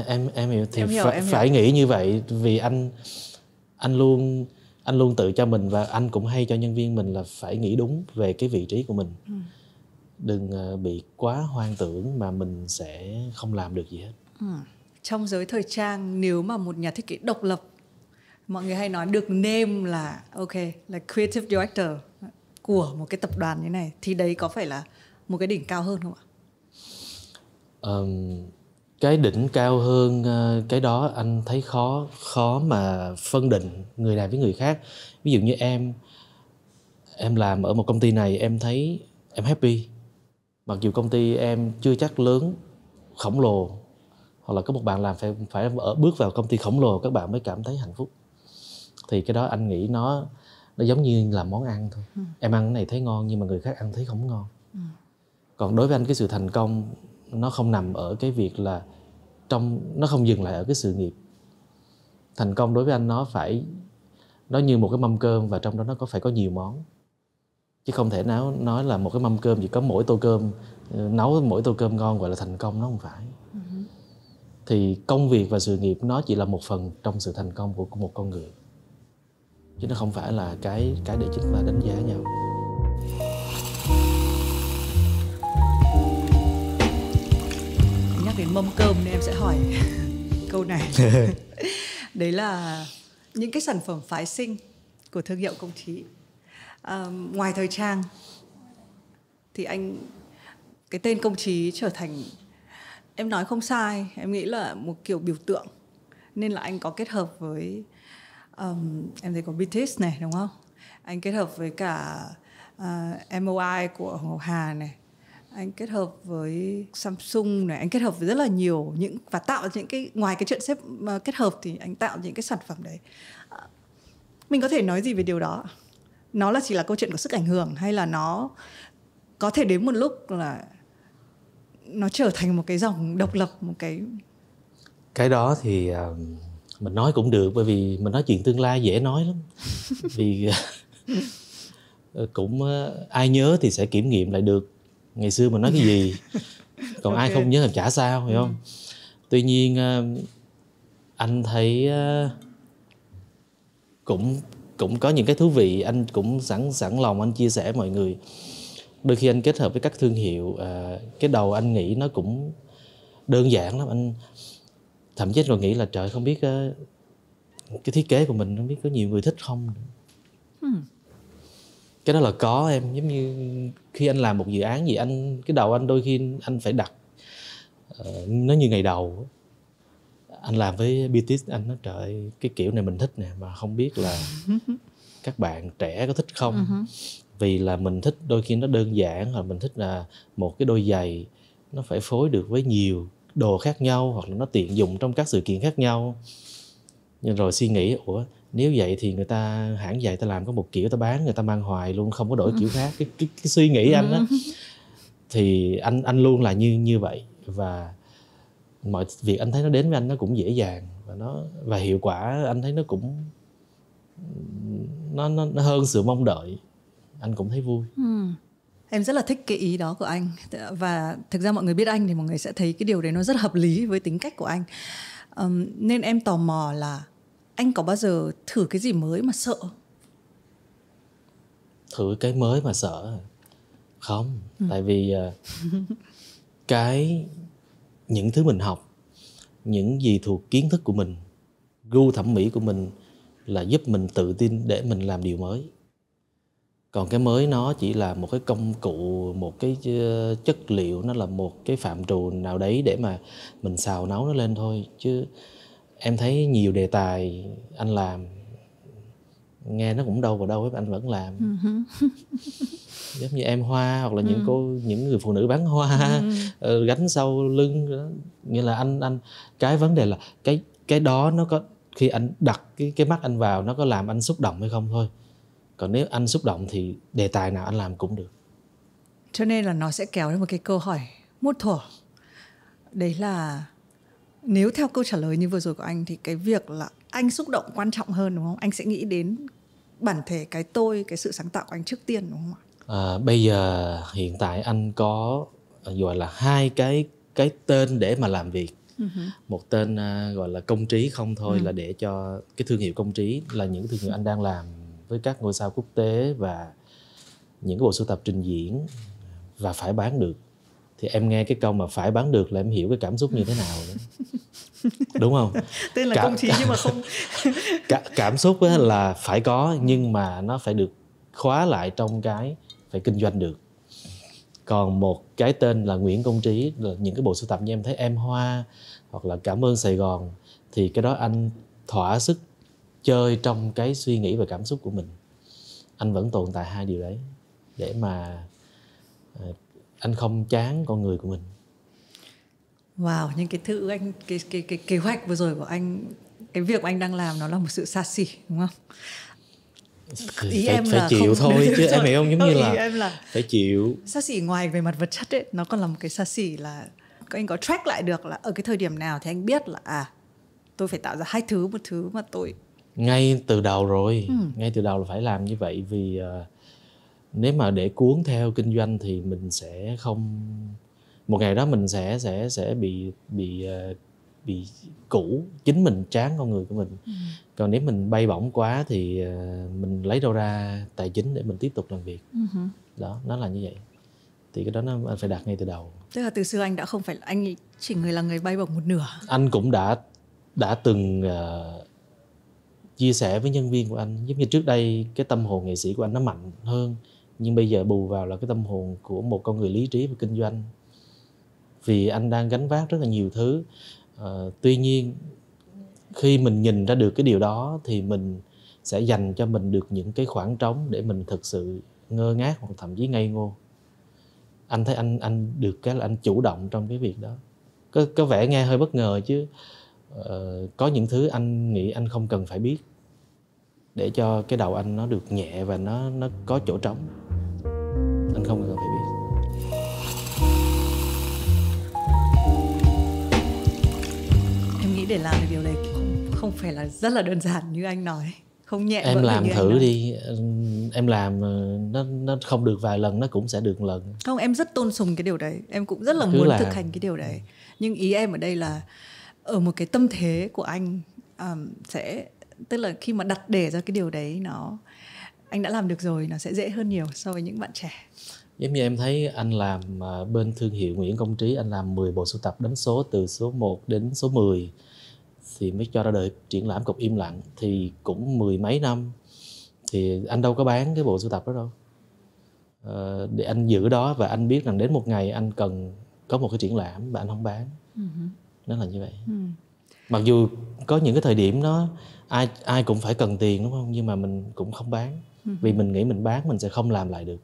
em em hiểu thì em hiểu, phải, em hiểu. phải nghĩ như vậy vì anh anh luôn anh luôn tự cho mình và anh cũng hay cho nhân viên mình là phải nghĩ đúng về cái vị trí của mình uh đừng ờ, bị quá hoang tưởng mà mình sẽ không làm được gì hết ừ. trong giới thời trang nếu mà một nhà thiết kế độc lập mọi người hay nói được name là ok là creative director của một cái tập đoàn như này thì đấy có phải là một cái đỉnh cao hơn không ạ? Um, cái đỉnh cao hơn ờ, cái đó anh thấy khó khó mà phân định người này với người khác ví dụ như em em làm ở một công ty này em thấy em happy mặc dù công ty em chưa chắc lớn khổng lồ hoặc là có một bạn làm phải phải ở bước vào công ty khổng lồ các bạn mới cảm thấy hạnh phúc thì cái đó anh nghĩ nó nó giống như là món ăn thôi ừ. em ăn cái này thấy ngon nhưng mà người khác ăn thấy không ngon ừ. còn đối với anh cái sự thành công nó không nằm ở cái việc là trong nó không dừng lại ở cái sự nghiệp thành công đối với anh nó phải nó như một cái mâm cơm và trong đó nó có phải có nhiều món chứ không thể nào nói là một cái mâm cơm chỉ có mỗi tô cơm ờ, nấu mỗi tô cơm ngon gọi là thành công nó không phải ừ. thì công việc và sự nghiệp nó chỉ là một phần trong sự thành công của một con người chứ nó không phải là cái cái để chúng ta đánh giá nhau nhắc đến mâm cơm nên em sẽ hỏi câu này đấy là những cái sản phẩm phái sinh của thương hiệu công trí ngoài thời trang thì anh cái tên công trí trở thành em nói không sai em nghĩ là một kiểu biểu tượng nên là anh có kết hợp với um, em thấy có BTS này đúng không anh kết hợp với cả uh, ờ, MOI của Ngọc Hà này anh kết hợp với Samsung này anh kết hợp với rất là nhiều những và tạo những cái ngoài cái chuyện xếp uh, kết hợp thì anh tạo những cái sản phẩm đấy uh, mình có thể nói gì về điều đó nó là chỉ là câu chuyện của sức ảnh hưởng hay là nó có thể đến một lúc là nó trở thành một cái dòng độc lập một cái cái đó thì uh, mình nói cũng được bởi vì mình nói chuyện tương lai dễ nói lắm vì ờ, ờ, cũng uh, ai nhớ thì sẽ kiểm nghiệm lại được ngày xưa mình nói cái gì còn okay. ai không nhớ thì chả sao hiểu không ừ. tuy nhiên anh thấy cũng cũng có những cái thú vị anh cũng sẵn sẵn lòng anh chia sẻ mọi người đôi khi anh kết hợp với các thương hiệu à, cái đầu anh nghĩ nó cũng đơn giản lắm anh thậm chí còn nghĩ là trời không biết ờ, cái thiết kế của mình không biết có nhiều người thích không hmm. cái đó là có em giống như khi anh làm một dự án gì anh cái đầu anh đôi khi anh phải đặt uh, nó như ngày đầu anh làm với BTS anh nói trời cái kiểu này mình thích nè mà không biết là các bạn trẻ có thích không uh-huh. vì là mình thích đôi khi nó đơn giản hoặc mình thích là một cái đôi giày nó phải phối được với nhiều đồ khác nhau hoặc là nó tiện dụng trong các sự kiện khác nhau nhưng rồi suy nghĩ ủa nếu vậy thì người ta hãng giày ta làm có một kiểu ta bán người ta mang hoài luôn không có đổi kiểu khác cái, cái, cái suy nghĩ anh á thì anh anh luôn là như như vậy và mọi việc anh thấy nó đến với anh nó cũng dễ dàng và nó và hiệu quả anh thấy nó cũng nó nó, nó hơn sự mong đợi anh cũng thấy vui ừ. em rất là thích cái ý đó của anh và thực ra mọi người biết anh thì mọi người sẽ thấy cái điều đấy nó rất hợp lý với tính cách của anh um, nên em tò mò là anh có bao giờ thử cái gì mới mà sợ thử cái mới mà sợ không ừ. tại vì uh, cái những thứ mình học những gì thuộc kiến thức của mình gu thẩm mỹ của mình là giúp mình tự tin để mình làm điều mới còn cái mới nó chỉ là một cái công cụ một cái ờ, chất liệu nó là một cái phạm trù nào đấy để mà mình xào nấu nó lên thôi chứ em thấy nhiều đề tài anh làm nghe nó cũng đâu vào đâu các anh vẫn làm ừ giống như em hoa hoặc là uh-huh. những ừ. cô những người phụ nữ bán hoa uh gánh sau lưng nghĩa là anh anh cái vấn đề là cái cái đó nó có khi anh đặt cái cái mắt anh vào nó có làm anh xúc động hay không thôi còn nếu anh xúc động thì đề tài nào anh làm cũng được cho nên là nó sẽ kéo đến một cái câu hỏi mút thuở đấy là nếu theo câu trả lời như vừa rồi của anh thì cái việc là anh xúc động quan trọng hơn đúng không anh sẽ nghĩ đến bản thể cái tôi cái sự sáng tạo của anh trước tiên đúng không ạ à, bây giờ hiện tại anh có à, gọi là hai cái cái tên để mà làm việc uh-huh. một tên uh, gọi là công trí không thôi uh-huh. là để cho cái thương hiệu công trí là những thương hiệu anh đang làm với các ngôi sao quốc tế và những cái bộ sưu tập trình diễn và phải bán được thì em nghe cái câu mà phải bán được là em hiểu cái cảm xúc như thế nào đó đúng không tên là cả, công trí nhưng mà không cả, cảm xúc là phải có nhưng mà nó phải được khóa lại trong cái phải kinh doanh được còn một cái tên là Nguyễn Công Trí là những cái bộ sưu tập như em thấy em hoa hoặc là cảm ơn Sài Gòn thì cái đó anh thỏa sức chơi trong cái suy nghĩ và cảm xúc của mình anh vẫn tồn tại hai điều đấy để mà ờ, anh không chán con người của mình Wow, những cái thứ anh cái cái cái kế hoạch vừa rồi của anh cái việc anh đang làm nó là một sự xa xỉ đúng không? ý phải, em phải là chịu không, thôi chứ rồi. em hiểu không giống ờ, như là, em là phải chịu xa xỉ ngoài về mặt vật chất ấy nó còn là một cái xa xỉ là anh có track lại được là ở cái thời điểm nào thì anh biết là à tôi phải tạo ra hai thứ một thứ mà tôi ngay từ đầu rồi ừ. ngay từ đầu là phải làm như vậy vì uh, nếu mà để cuốn theo kinh doanh thì mình sẽ không một ngày đó mình sẽ sẽ sẽ bị bị ờ, bị cũ chính mình chán con người của mình ừ. còn nếu mình bay bổng quá thì ờ, mình lấy đâu ra tài chính để mình tiếp tục làm việc ừ. đó nó là như vậy thì cái đó nó anh phải đặt ngay từ đầu tức là từ xưa anh đã không phải anh chỉ người là người bay bổng một nửa anh cũng đã đã từng uh, chia sẻ với nhân viên của anh giống như trước đây cái tâm hồn nghệ sĩ của anh nó mạnh hơn nhưng bây giờ bù vào là cái tâm hồn của một con người lý trí và kinh doanh vì anh đang gánh vác rất là nhiều thứ à, tuy nhiên khi mình nhìn ra được cái điều đó thì mình sẽ dành cho mình được những cái khoảng trống để mình thực sự ngơ ngác hoặc thậm chí ngây ngô anh thấy anh anh được cái là anh chủ động trong cái việc đó có có vẻ nghe hơi bất ngờ chứ uh, có những thứ anh nghĩ anh không cần phải biết để cho cái đầu anh nó được nhẹ và nó nó có chỗ trống anh không cần phải để làm được điều đấy không, phải là rất là đơn giản như anh nói không nhẹ em làm thử đi em làm ờ, nó nó không được vài lần nó cũng sẽ được lần không em rất tôn sùng cái điều đấy em cũng rất là Cứ muốn làm. thực hành cái điều đấy nhưng ý em ở đây là ở một cái tâm thế của anh um, sẽ tức là khi mà đặt để ra cái điều đấy nó anh đã làm được rồi nó sẽ dễ hơn nhiều so với những bạn trẻ giống như em thấy anh làm ờ, bên thương hiệu Nguyễn Công Trí anh làm 10 bộ sưu tập đánh số từ số 1 đến số 10 thì mới cho ra đời triển lãm cục im lặng thì cũng mười mấy năm thì anh đâu có bán cái bộ sưu tập đó đâu ờ, để anh giữ đó và anh biết rằng đến một ngày anh cần có một cái triển lãm mà anh không bán ừ nó là như vậy ừ. mặc dù có những cái thời điểm nó ai ai cũng phải cần tiền đúng không nhưng mà mình cũng không bán ừ vì mình nghĩ mình bán mình sẽ không làm lại được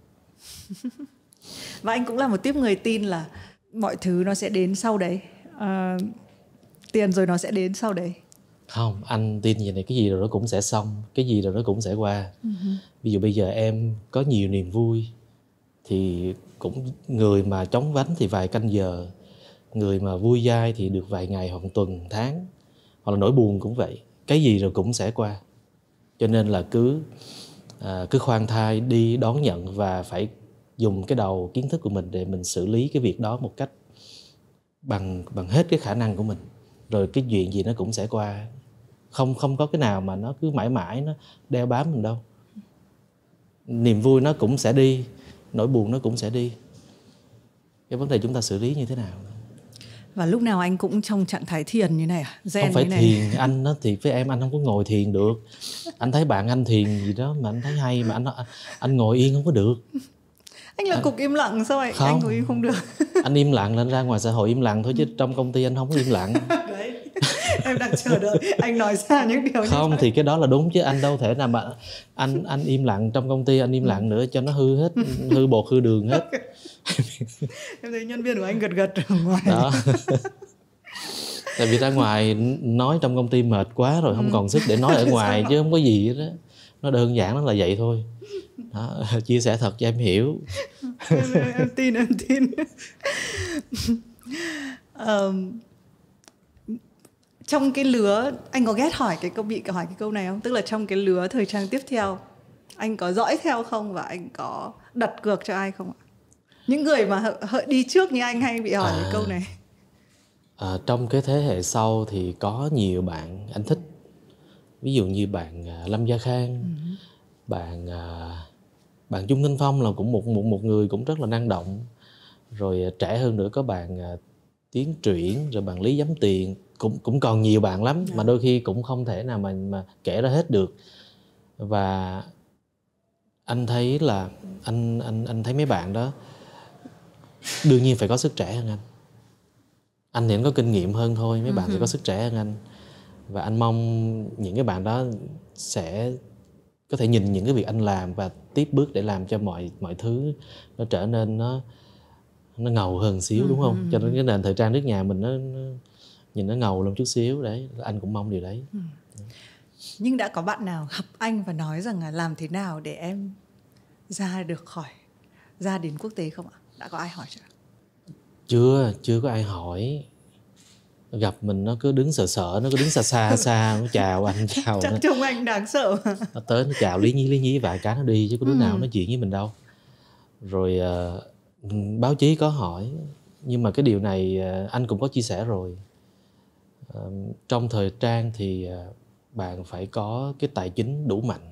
và anh cũng là một tiếp người tin là mọi thứ nó sẽ đến sau đấy ờ, tiền rồi nó sẽ đến sau đấy không anh tin gì này cái gì rồi nó cũng sẽ xong cái gì rồi nó cũng sẽ qua uh-huh. ví dụ bây giờ em có nhiều niềm vui thì cũng người mà chống vánh thì vài canh giờ người mà vui dai thì được vài ngày hoặc tuần tháng hoặc là nỗi buồn cũng vậy cái gì rồi cũng sẽ qua cho nên là cứ à, cứ khoan thai đi đón nhận và phải dùng cái đầu kiến thức của mình để mình xử lý cái việc đó một cách bằng bằng hết cái khả năng của mình rồi cái chuyện gì nó cũng sẽ qua không không có cái nào mà nó cứ mãi mãi nó đeo bám mình đâu niềm vui nó cũng sẽ đi nỗi buồn nó cũng sẽ đi cái vấn đề chúng ta xử lý như thế nào và lúc nào anh cũng trong trạng thái thiền như này à Zen không phải như này. thiền anh nó thì với em anh không có ngồi thiền được anh thấy bạn anh thiền gì đó mà anh thấy hay mà anh anh ngồi yên không có được anh là à, cục im lặng sao vậy không, anh ngồi im không được anh im lặng lên ra ngoài xã hội im lặng thôi chứ ừ. trong công ty anh không có im lặng đấy em đang chờ đợi anh nói ra những điều không như thì cái đó là đúng chứ anh đâu thể nào mà anh anh im lặng trong công ty anh im ừ. lặng nữa cho nó hư hết ừ. hư bột hư đường hết em thấy nhân viên của anh gật gật ở ngoài đó tại vì ra ngoài nói trong công ty mệt quá rồi không còn sức để nói ở ngoài chứ không có gì đó nó đơn giản nó là vậy thôi đó, chia sẻ thật cho em hiểu em, em, em tin em tin um, trong cái lứa anh có ghét hỏi cái câu bị hỏi cái câu này không tức là trong cái lứa thời trang tiếp theo anh có dõi theo không và anh có đặt cược cho ai không ạ những người mà hợ, đi trước như anh hay bị hỏi à, cái câu à. này à, trong cái thế hệ sau thì có nhiều bạn anh thích ví dụ như bạn à, Lâm Gia Khang, ừ. bạn uh, bạn Chung Thanh Phong là cũng một một một người cũng rất là năng động rồi à, trẻ hơn nữa có bạn à, tiến triển rồi bạn lý giám tiền cũng cũng còn nhiều bạn lắm yeah. Dạ. mà đôi khi cũng không thể nào mà mà kể ra hết được và anh thấy là anh anh anh thấy mấy bạn đó đương nhiên phải có sức trẻ hơn anh anh thì anh có kinh nghiệm hơn thôi mấy bạn thì có ừ sức trẻ hơn anh và anh mong những cái bạn đó sẽ có thể nhìn những cái việc anh làm và tiếp bước để làm cho mọi mọi thứ nó trở nên nó nó ngầu hơn xíu đúng không ừ, ừ, cho ừ. nên cái nền thời trang nước nhà mình nó, nó nhìn nó ngầu lên chút xíu đấy anh cũng mong điều đấy nhưng đã có bạn nào gặp anh và nói rằng là làm thế nào để em ra được khỏi ra đến quốc tế không ạ đã có ai hỏi chưa chưa chưa có ai hỏi gặp mình nó cứ đứng sợ sợ nó cứ đứng xa xa xa nó chào anh chào chắc nó. trông anh đáng sợ nó tới nó chào lý nhí lý nhí vài cái nó đi chứ có đứa ừ. nào nói chuyện với mình đâu rồi uh, báo chí có hỏi nhưng mà cái điều này uh, anh cũng có chia sẻ rồi uh, trong thời trang thì uh, bạn phải có cái tài chính đủ mạnh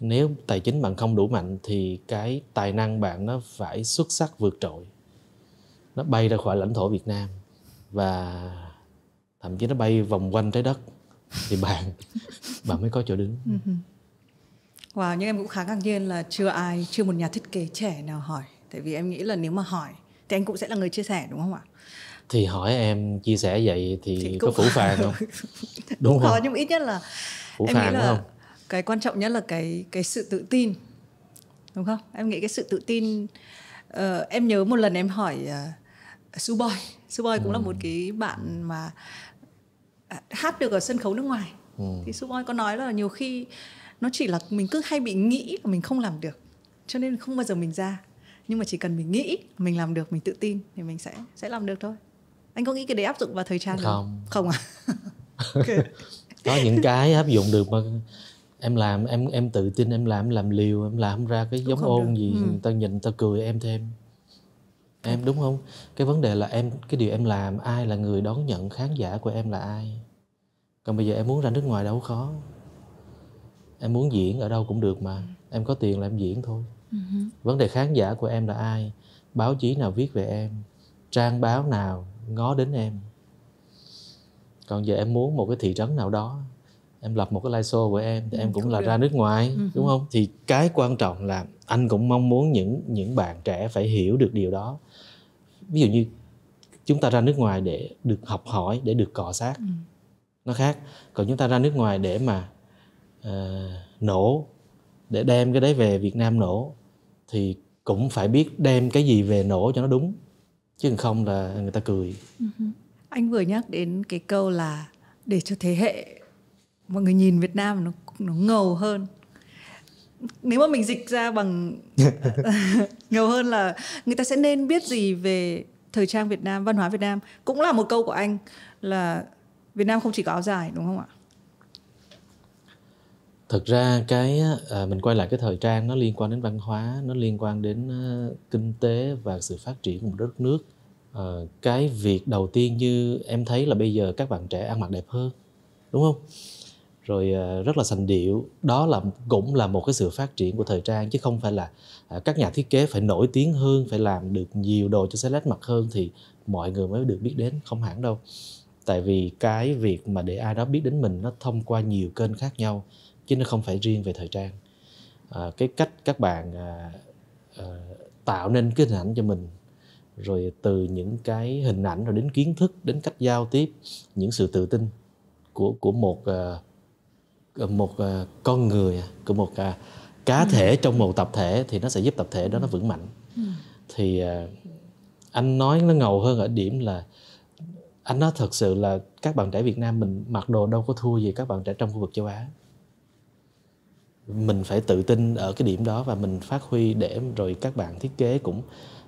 nếu tài chính bạn không đủ mạnh thì cái tài năng bạn nó phải xuất sắc vượt trội nó bay ra khỏi lãnh thổ việt nam và thậm chí nó bay vòng quanh trái đất thì bạn bạn mới có chỗ đứng ừ Wow, nhưng em cũng khá ngạc nhiên là chưa ai, chưa một nhà thiết kế trẻ nào hỏi. Tại vì em nghĩ là nếu mà hỏi thì anh cũng sẽ là người chia sẻ đúng không ạ? Thì hỏi em chia sẻ vậy thì, thì có phủ phàng không? đúng không? Có nhưng ít nhất là phủ em nghĩ là không? cái quan trọng nhất là cái cái sự tự tin đúng không? Em nghĩ cái sự tự tin. Uh, em nhớ một lần em hỏi uh, Suboy Suboy cũng ừ. là một ừ. cái bạn mà à, hát được ở sân khấu nước ngoài ừ. thì Suboy có nói là nhiều khi nó chỉ là mình cứ hay bị nghĩ là mình không làm được cho nên không bao giờ mình ra nhưng mà chỉ cần mình nghĩ mình làm được mình tự tin thì mình sẽ sẽ làm được thôi anh có nghĩ cái đấy áp dụng vào thời trang không không, không à có những cái áp dụng được mà em làm em em tự tin em làm em làm liều em làm ra cái giống ôn gì ừ. người ta nhìn người ta cười em thêm em ờ. đúng không cái vấn đề là em cái điều em làm ai là người đón nhận khán giả của em là ai còn bây giờ em muốn ra nước ngoài đâu khó em muốn diễn ở đâu cũng được mà ừ. em có tiền là em diễn thôi uh-huh. vấn đề khán giả của em là ai báo chí nào viết về em trang báo nào ngó đến em còn giờ em muốn một cái thị trấn nào đó em lập một cái live show của em thì ừ, em cũng là ra nước ngoài uh-huh. đúng không thì cái quan trọng là anh cũng mong muốn những những bạn trẻ phải hiểu được điều đó ví dụ như chúng ta ra nước ngoài để được học hỏi để được cọ sát ừ. nó khác còn chúng ta ra nước ngoài để mà uh, nổ để đem cái đấy về Việt Nam nổ thì cũng phải biết đem cái gì về nổ cho nó đúng chứ không là người ta cười ừ. anh vừa nhắc đến cái câu là để cho thế hệ mọi người nhìn Việt Nam nó nó ngầu hơn nếu mà mình dịch ra bằng nhiều hơn là người ta sẽ nên biết gì về thời trang Việt Nam, văn hóa Việt Nam. Cũng là một câu của anh là Việt Nam không chỉ có áo dài đúng không ạ? Thực ra cái à, mình quay lại cái thời trang nó liên quan đến văn hóa, nó liên quan đến uh, kinh tế và sự phát triển của một đất nước. À, cái việc đầu tiên như em thấy là bây giờ các bạn trẻ ăn mặc đẹp hơn, đúng không? rồi ờ, rất là sành điệu đó là cũng là một cái sự phát triển của thời trang chứ không phải là à, các nhà thiết kế phải nổi tiếng hơn phải làm được nhiều đồ cho select mặt hơn thì mọi người mới được biết đến không hẳn đâu tại vì cái việc mà để ai đó biết đến mình nó thông qua nhiều kênh khác nhau chứ nó không phải riêng về thời trang à, cái cách các bạn à, à, tạo nên cái hình ảnh cho mình rồi từ những cái hình ảnh rồi đến kiến thức đến cách giao tiếp những sự tự tin của của một uh, Ờ, một ờ, con người à, của một ờ, cá ừ. thể trong một tập thể thì nó sẽ giúp tập thể đó nó vững mạnh ừ. thì anh nói nó ngầu hơn ở điểm là anh nói thật sự là các bạn trẻ Việt Nam mình mặc đồ đâu có thua gì các bạn trẻ trong khu vực châu Á mình phải tự tin ở cái điểm đó và mình phát huy để rồi các bạn thiết kế cũng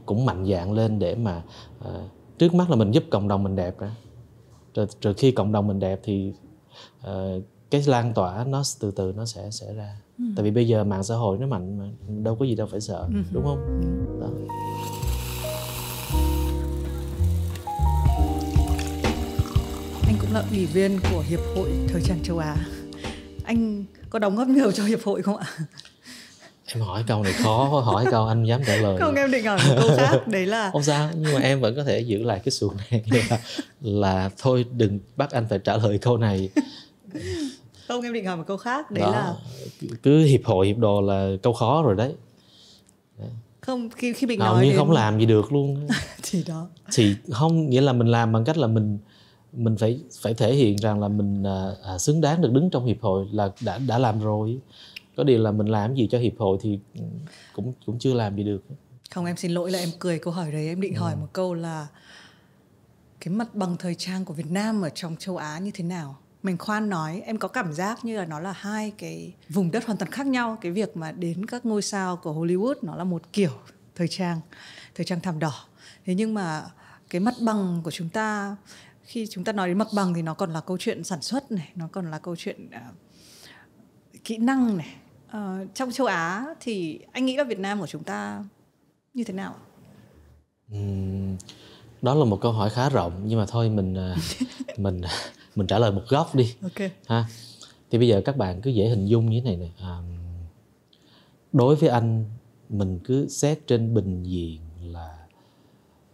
cũng mạnh dạng lên để mà uh, trước mắt là mình giúp cộng đồng mình đẹp đó. rồi rồi khi cộng đồng mình đẹp thì uh, cái lan tỏa nó từ từ nó sẽ sẽ ra ừ. tại vì bây giờ mạng xã hội nó mạnh mà đâu có gì đâu phải sợ ừ. đúng không ừ. đó. anh cũng là ủy viên của hiệp hội thời trang châu á anh có đóng góp nhiều cho hiệp hội không ạ em hỏi câu này khó hỏi câu anh dám trả lời không em định hỏi câu khác đấy là không sao nhưng mà em vẫn có thể giữ lại cái xuồng này là, là thôi đừng bắt anh phải trả lời câu này không em định hỏi một câu khác đấy đó. là cứ hiệp hội hiệp đồ là câu khó rồi đấy không khi khi mình Hầu nói như đến... không làm gì được luôn thì đó thì không nghĩa là mình làm bằng cách là mình mình phải phải thể hiện rằng là mình à, à, xứng đáng được đứng trong hiệp hội là đã đã làm rồi có điều là mình làm gì cho hiệp hội thì cũng cũng chưa làm gì được không em xin lỗi là em cười câu hỏi đấy em định ừ. hỏi một câu là cái mặt bằng thời trang của Việt Nam ở trong châu Á như thế nào mình khoan nói em có cảm giác như là nó là hai cái vùng đất hoàn toàn khác nhau cái việc mà đến các ngôi sao của Hollywood nó là một kiểu thời trang thời trang thảm đỏ thế nhưng mà cái mặt bằng của chúng ta khi chúng ta nói đến mặt bằng thì nó còn là câu chuyện sản xuất này nó còn là câu chuyện uh, kỹ năng này uh, trong châu Á thì anh nghĩ là Việt Nam của chúng ta như thế nào? đó là một câu hỏi khá rộng nhưng mà thôi mình à, mình à, mình trả lời một góc đi ok ha thì bây giờ các bạn cứ dễ hình dung như thế này nè à, đối với anh mình cứ xét trên bình diện là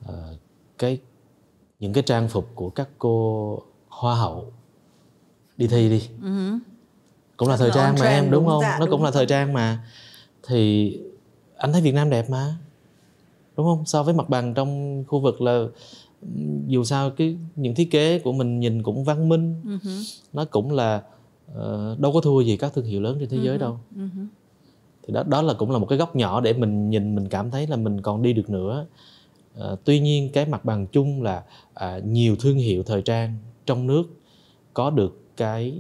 à, cái những cái trang phục của các cô hoa hậu đi thi đi uh-huh. cũng là thời trang mà em đúng, đúng không dạ, nó đúng cũng là thời trang mà thì anh thấy việt nam đẹp mà đúng không so với mặt bằng trong khu vực là dù sao cái những thiết kế của mình nhìn cũng văn minh uh-huh. nó cũng là uh, đâu có thua gì các thương hiệu lớn trên thế uh-huh. giới đâu uh-huh. thì đó đó là cũng là một cái góc nhỏ để mình nhìn mình cảm thấy là mình còn đi được nữa uh, tuy nhiên cái mặt bằng chung là uh, nhiều thương hiệu thời trang trong nước có được cái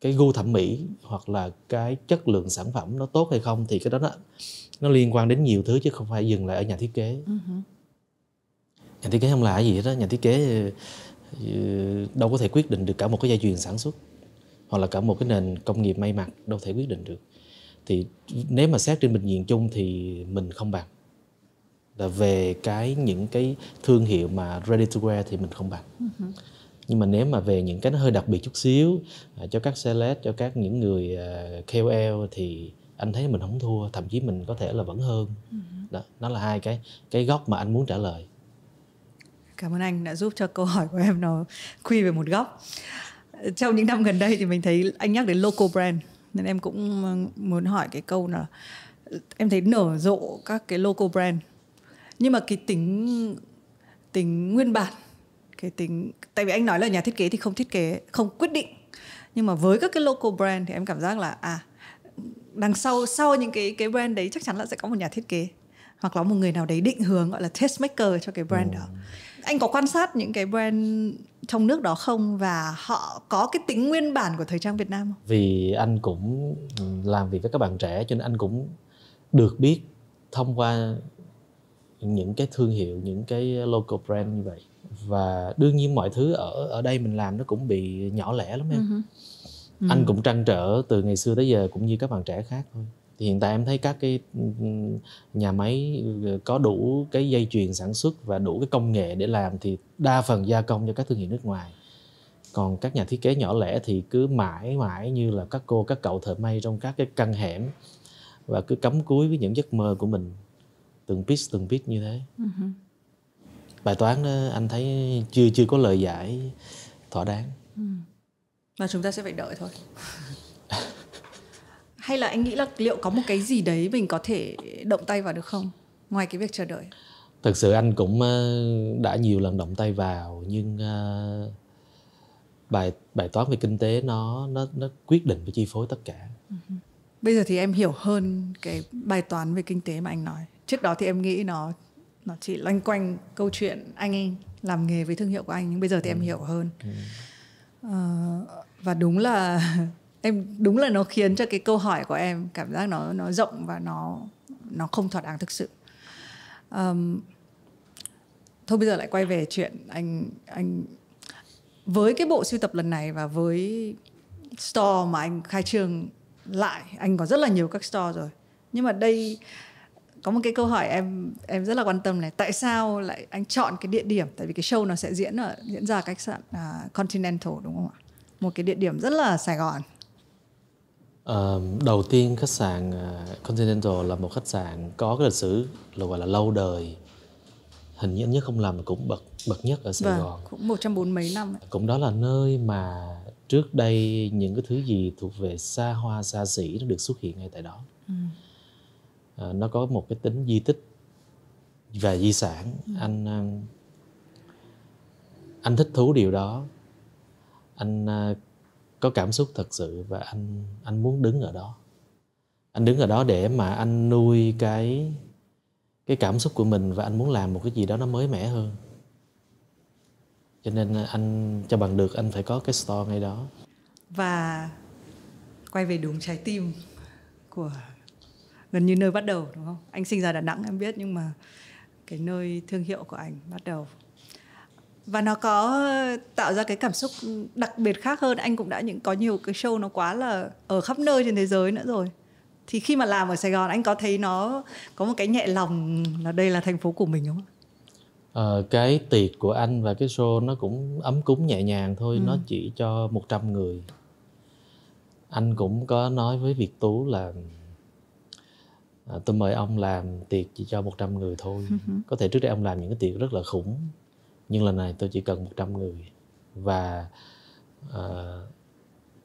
cái gu thẩm mỹ hoặc là cái chất lượng sản phẩm nó tốt hay không thì cái đó nó nó liên quan đến nhiều thứ chứ không phải dừng lại ở nhà thiết kế uh-huh nhà thiết kế không là cái gì hết đó nhà thiết kế ừ, đâu có thể quyết định được cả một cái dây chuyền sản xuất hoặc là cả một cái nền công nghiệp may mặc đâu thể quyết định được thì nếu mà xét trên bình diện chung thì mình không bằng là về cái những cái thương hiệu mà ready to wear thì mình không bằng nhưng mà nếu mà về những cái nó hơi đặc biệt chút xíu à, cho các celeb cho các những người uh, KOL thì anh thấy mình không thua thậm chí mình có thể là vẫn hơn đó nó là hai cái cái góc mà anh muốn trả lời cảm ơn anh đã giúp cho câu hỏi của em nó quy về một góc trong những năm gần đây thì mình thấy anh nhắc đến local brand nên em cũng ờ, muốn hỏi cái câu là em thấy nở rộ các cái local brand nhưng mà cái tính tính nguyên bản cái tính tại vì anh nói là nhà thiết kế thì không thiết kế không quyết định nhưng mà với các cái local brand thì em cảm giác là à đằng sau sau những cái cái brand đấy chắc chắn là sẽ có một nhà thiết kế hoặc là một người nào đấy định hướng gọi là test maker cho cái brand oh. đó anh có quan sát những cái brand trong nước đó không và họ có cái tính nguyên bản của thời trang Việt Nam không? Vì anh cũng làm việc với các bạn trẻ cho nên anh cũng được biết thông qua những cái thương hiệu những cái local brand như vậy và đương nhiên mọi thứ ở ở đây mình làm nó cũng bị nhỏ lẻ lắm em uh-huh. Uh-huh. anh ừ. cũng trăn trở từ ngày xưa tới giờ cũng như các bạn trẻ khác thôi thì hiện tại em thấy các cái ừ, nhà máy ừ, có đủ cái dây chuyền sản xuất và đủ cái công nghệ để làm thì đa phần gia công cho các thương hiệu nước ngoài còn các nhà thiết kế nhỏ lẻ thì cứ mãi mãi như là các cô các cậu thợ may trong các cái căn hẻm và cứ cắm cúi với những giấc mơ của mình từng piece từng piece như thế uh-huh. bài toán đó anh thấy chưa chưa có lời giải thỏa đáng uh-huh. mà chúng ta sẽ phải đợi thôi hay là anh nghĩ là liệu có một cái gì đấy mình có thể động tay vào được không ngoài cái việc chờ đợi thực sự anh cũng ờ, đã nhiều lần động tay vào nhưng ờ, bài bài toán về kinh tế nó nó nó quyết định và chi phối tất cả ừ. bây giờ thì em hiểu hơn cái bài toán về kinh tế mà anh nói trước đó thì em nghĩ nó nó chỉ loanh quanh câu chuyện anh ấy làm nghề với thương hiệu của anh nhưng bây giờ thì ừ. em hiểu hơn ừ. uh, và đúng là em đúng là nó khiến cho cái câu hỏi của em cảm giác nó nó rộng và nó nó không thỏa đáng thực sự um, thôi bây giờ lại quay về chuyện anh anh với cái bộ sưu tập lần này và với store mà anh khai trương lại anh có rất là nhiều các store rồi nhưng mà đây có một cái câu hỏi em em rất là quan tâm này tại sao lại anh chọn cái địa điểm tại vì cái show nó sẽ diễn ở diễn ra cách sạn uh, Continental đúng không ạ một cái địa điểm rất là Sài Gòn Ờ, đầu tiên khách sạn ờ, Continental là một khách sạn có cái lịch sử là gọi là lâu đời hình như anh nhất không làm mà cũng bậc bậc nhất ở Sài vâng, Gòn cũng một trăm bốn mấy năm ấy. cũng đó là nơi mà trước đây những cái thứ gì thuộc về xa hoa xa xỉ nó được xuất hiện ngay tại đó ừ. Ờ, nó có một cái tính di tích và di sản ừ. anh anh thích thú điều đó anh có cảm xúc thật sự và anh anh muốn đứng ở đó anh đứng ở đó để mà anh nuôi cái cái cảm xúc của mình và anh muốn làm một cái gì đó nó mới mẻ hơn cho nên anh cho bằng được anh phải có cái store ngay đó và quay về đúng trái tim của gần như nơi bắt đầu đúng không anh sinh ra đà nẵng em biết nhưng mà cái nơi thương hiệu của anh bắt đầu và nó có ờ, tạo ra cái cảm xúc đặc biệt khác hơn anh cũng đã những có nhiều cái show nó quá là ở khắp nơi trên thế giới nữa rồi thì khi mà làm ở Sài Gòn anh có thấy nó có một cái nhẹ lòng là đây là thành phố của mình không? Ờ, cái tiệc của anh và cái show nó cũng ấm cúng nhẹ nhàng thôi ừ. nó chỉ cho 100 người anh cũng có nói với Việt Tú là à, tôi mời ông làm tiệc chỉ cho 100 người thôi ừ có thể trước đây ông làm những cái tiệc rất là khủng nhưng lần này tôi chỉ cần 100 người và uh,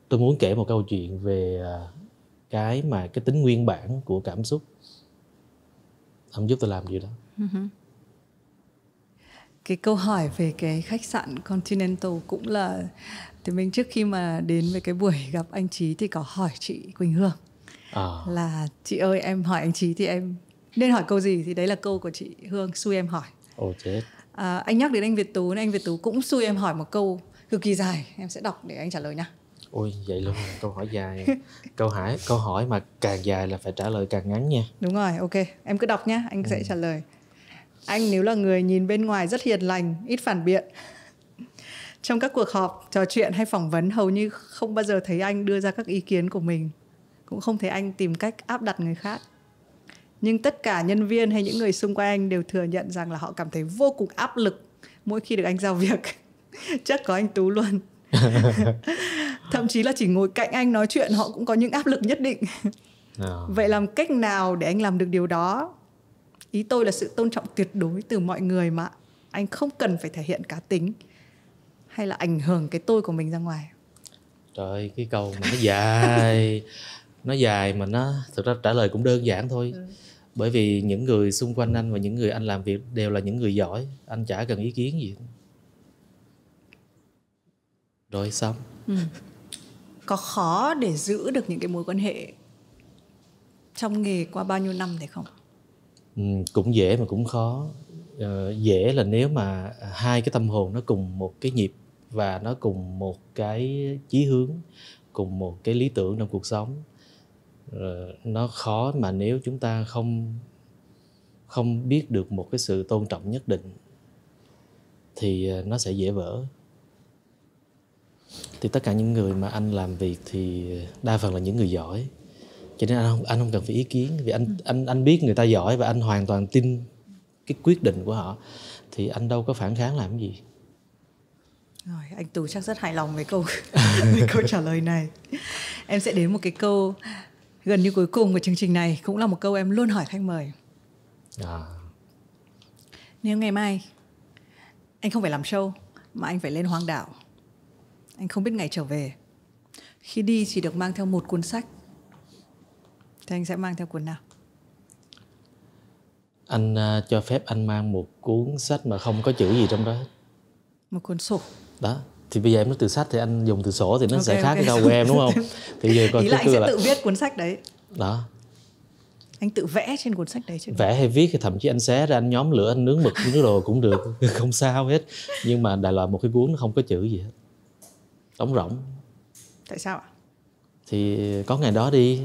tôi muốn kể một câu chuyện về uh, cái mà cái tính nguyên bản của cảm xúc ông giúp tôi làm gì đó cái câu hỏi về cái khách sạn Continental cũng là thì mình trước khi mà đến với cái buổi gặp anh Trí thì có hỏi chị Quỳnh Hương à. là chị ơi em hỏi anh Trí thì em nên hỏi câu gì thì đấy là câu của chị Hương xui em hỏi Ồ chết À, anh nhắc đến anh Việt Tú, nên anh Việt Tú cũng xui em hỏi một câu cực kỳ dài, em sẽ đọc để anh trả lời nha. Ôi vậy luôn, câu hỏi dài. câu hỏi câu hỏi mà càng dài là phải trả lời càng ngắn nha. Đúng rồi, ok, em cứ đọc nhá, anh ừ. sẽ trả lời. Anh nếu là người nhìn bên ngoài rất hiền lành, ít phản biện. Trong các cuộc họp, trò chuyện hay phỏng vấn hầu như không bao giờ thấy anh đưa ra các ý kiến của mình. Cũng không thấy anh tìm cách áp đặt người khác nhưng tất cả nhân viên hay những người xung quanh anh đều thừa nhận rằng là họ cảm thấy vô cùng áp lực mỗi khi được anh giao việc chắc có anh tú luôn thậm chí là chỉ ngồi cạnh anh nói chuyện họ cũng có những áp lực nhất định à. vậy làm cách nào để anh làm được điều đó ý tôi là sự tôn trọng tuyệt đối từ mọi người mà anh không cần phải thể hiện cá tính hay là ảnh hưởng cái tôi của mình ra ngoài trời cái câu mà nó dài nó dài mà nó thực ra trả lời cũng đơn giản thôi ừ bởi vì những người xung quanh anh và những người anh làm việc đều là những người giỏi anh chả cần ý kiến gì rồi xong ừ. có khó để giữ được những cái mối quan hệ trong nghề qua bao nhiêu năm thì không ừ, cũng dễ mà cũng khó ờ, dễ là nếu mà hai cái tâm hồn nó cùng một cái nhịp và nó cùng một cái chí hướng cùng một cái lý tưởng trong cuộc sống nó khó mà nếu chúng ta không không biết được một cái sự tôn trọng nhất định thì ờ, nó sẽ dễ vỡ thì tất cả những người mà anh làm việc thì đa phần là những người giỏi cho nên anh không anh không cần phải ý kiến vì anh ừ. anh anh biết người ta giỏi và anh hoàn toàn tin cái quyết định của họ thì anh đâu có phản kháng làm gì rồi anh tú chắc rất hài lòng với câu với câu trả lời này em sẽ đến một cái câu gần như cuối cùng của chương trình này cũng là một câu em luôn hỏi khách mời à. nếu ngày mai anh không phải làm show mà anh phải lên hoang đảo anh không biết ngày trở về khi đi chỉ được mang theo một cuốn sách thì anh sẽ mang theo cuốn nào anh uh, cho phép anh mang một cuốn sách mà không có chữ gì trong đó một cuốn sổ đó thì bây giờ em nói từ sách thì anh dùng từ sổ thì nó okay, sẽ khác okay. cái của em đúng không thì giờ còn ý là anh sẽ là... tự viết cuốn sách đấy đó anh tự vẽ trên cuốn sách đấy chứ vẽ hay viết thì thậm chí anh xé ra anh nhóm lửa anh nướng mực nướng đồ cũng được không sao hết nhưng mà đại loại một cái cuốn nó không có chữ gì hết tống rỗng tại sao ạ thì có ngày đó đi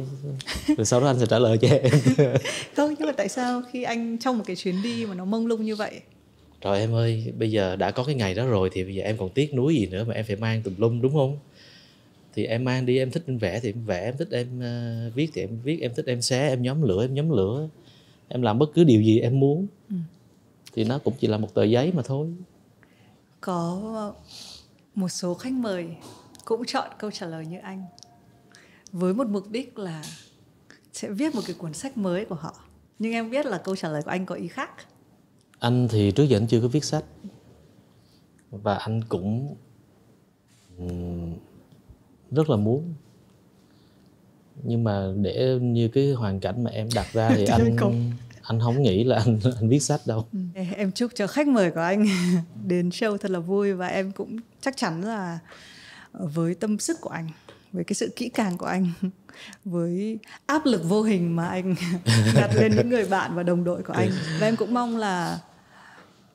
rồi sau đó anh sẽ trả lời cho em không nhưng mà tại sao khi anh trong một cái chuyến đi mà nó mông lung như vậy rồi em ơi bây giờ đã có cái ngày đó rồi thì bây giờ em còn tiếc nuối gì nữa mà em phải mang tùm lum đúng không thì em mang đi em thích em vẽ thì em vẽ em thích em uh, viết thì em viết em thích em xé em nhóm lửa em nhóm lửa em làm bất cứ điều gì em muốn ừ. thì nó cũng chỉ là một tờ giấy mà thôi có một số khách mời cũng chọn câu trả lời như anh với một mục đích là sẽ viết một cái cuốn sách mới của họ nhưng em biết là câu trả lời của anh có ý khác anh thì trước giờ anh chưa có viết sách và anh cũng rất là muốn nhưng mà để như cái hoàn cảnh mà em đặt ra thì anh cùng. anh không nghĩ là anh anh viết sách đâu ừ. em chúc cho khách mời của anh đến show thật là vui và em cũng chắc chắn là với tâm sức của anh với cái sự kỹ càng của anh với áp lực vô hình mà anh đặt lên những người bạn và đồng đội của anh ừ. và em cũng mong là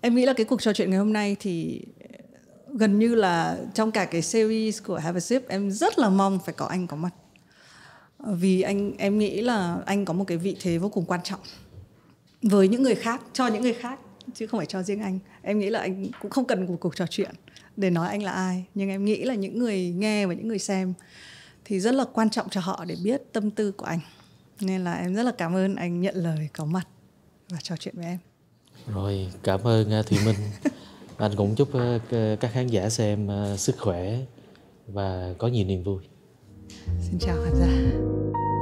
em nghĩ là cái cuộc trò chuyện ngày hôm nay thì gần như là trong cả cái series của Have a Sip em rất là mong phải có anh có mặt ờ, vì anh em nghĩ là anh có một cái vị thế vô cùng quan trọng với những người khác cho những người khác chứ không phải cho riêng anh em nghĩ là anh cũng không cần một cuộc trò chuyện để nói anh là ai nhưng em nghĩ là những người nghe và những người xem thì rất là quan trọng cho họ để biết tâm tư của anh nên là em rất là cảm ơn anh nhận lời có mặt và trò chuyện với em rồi cảm ơn à, thùy minh anh cũng chúc à, các khán giả xem à, sức khỏe và có nhiều niềm vui xin chào khán giả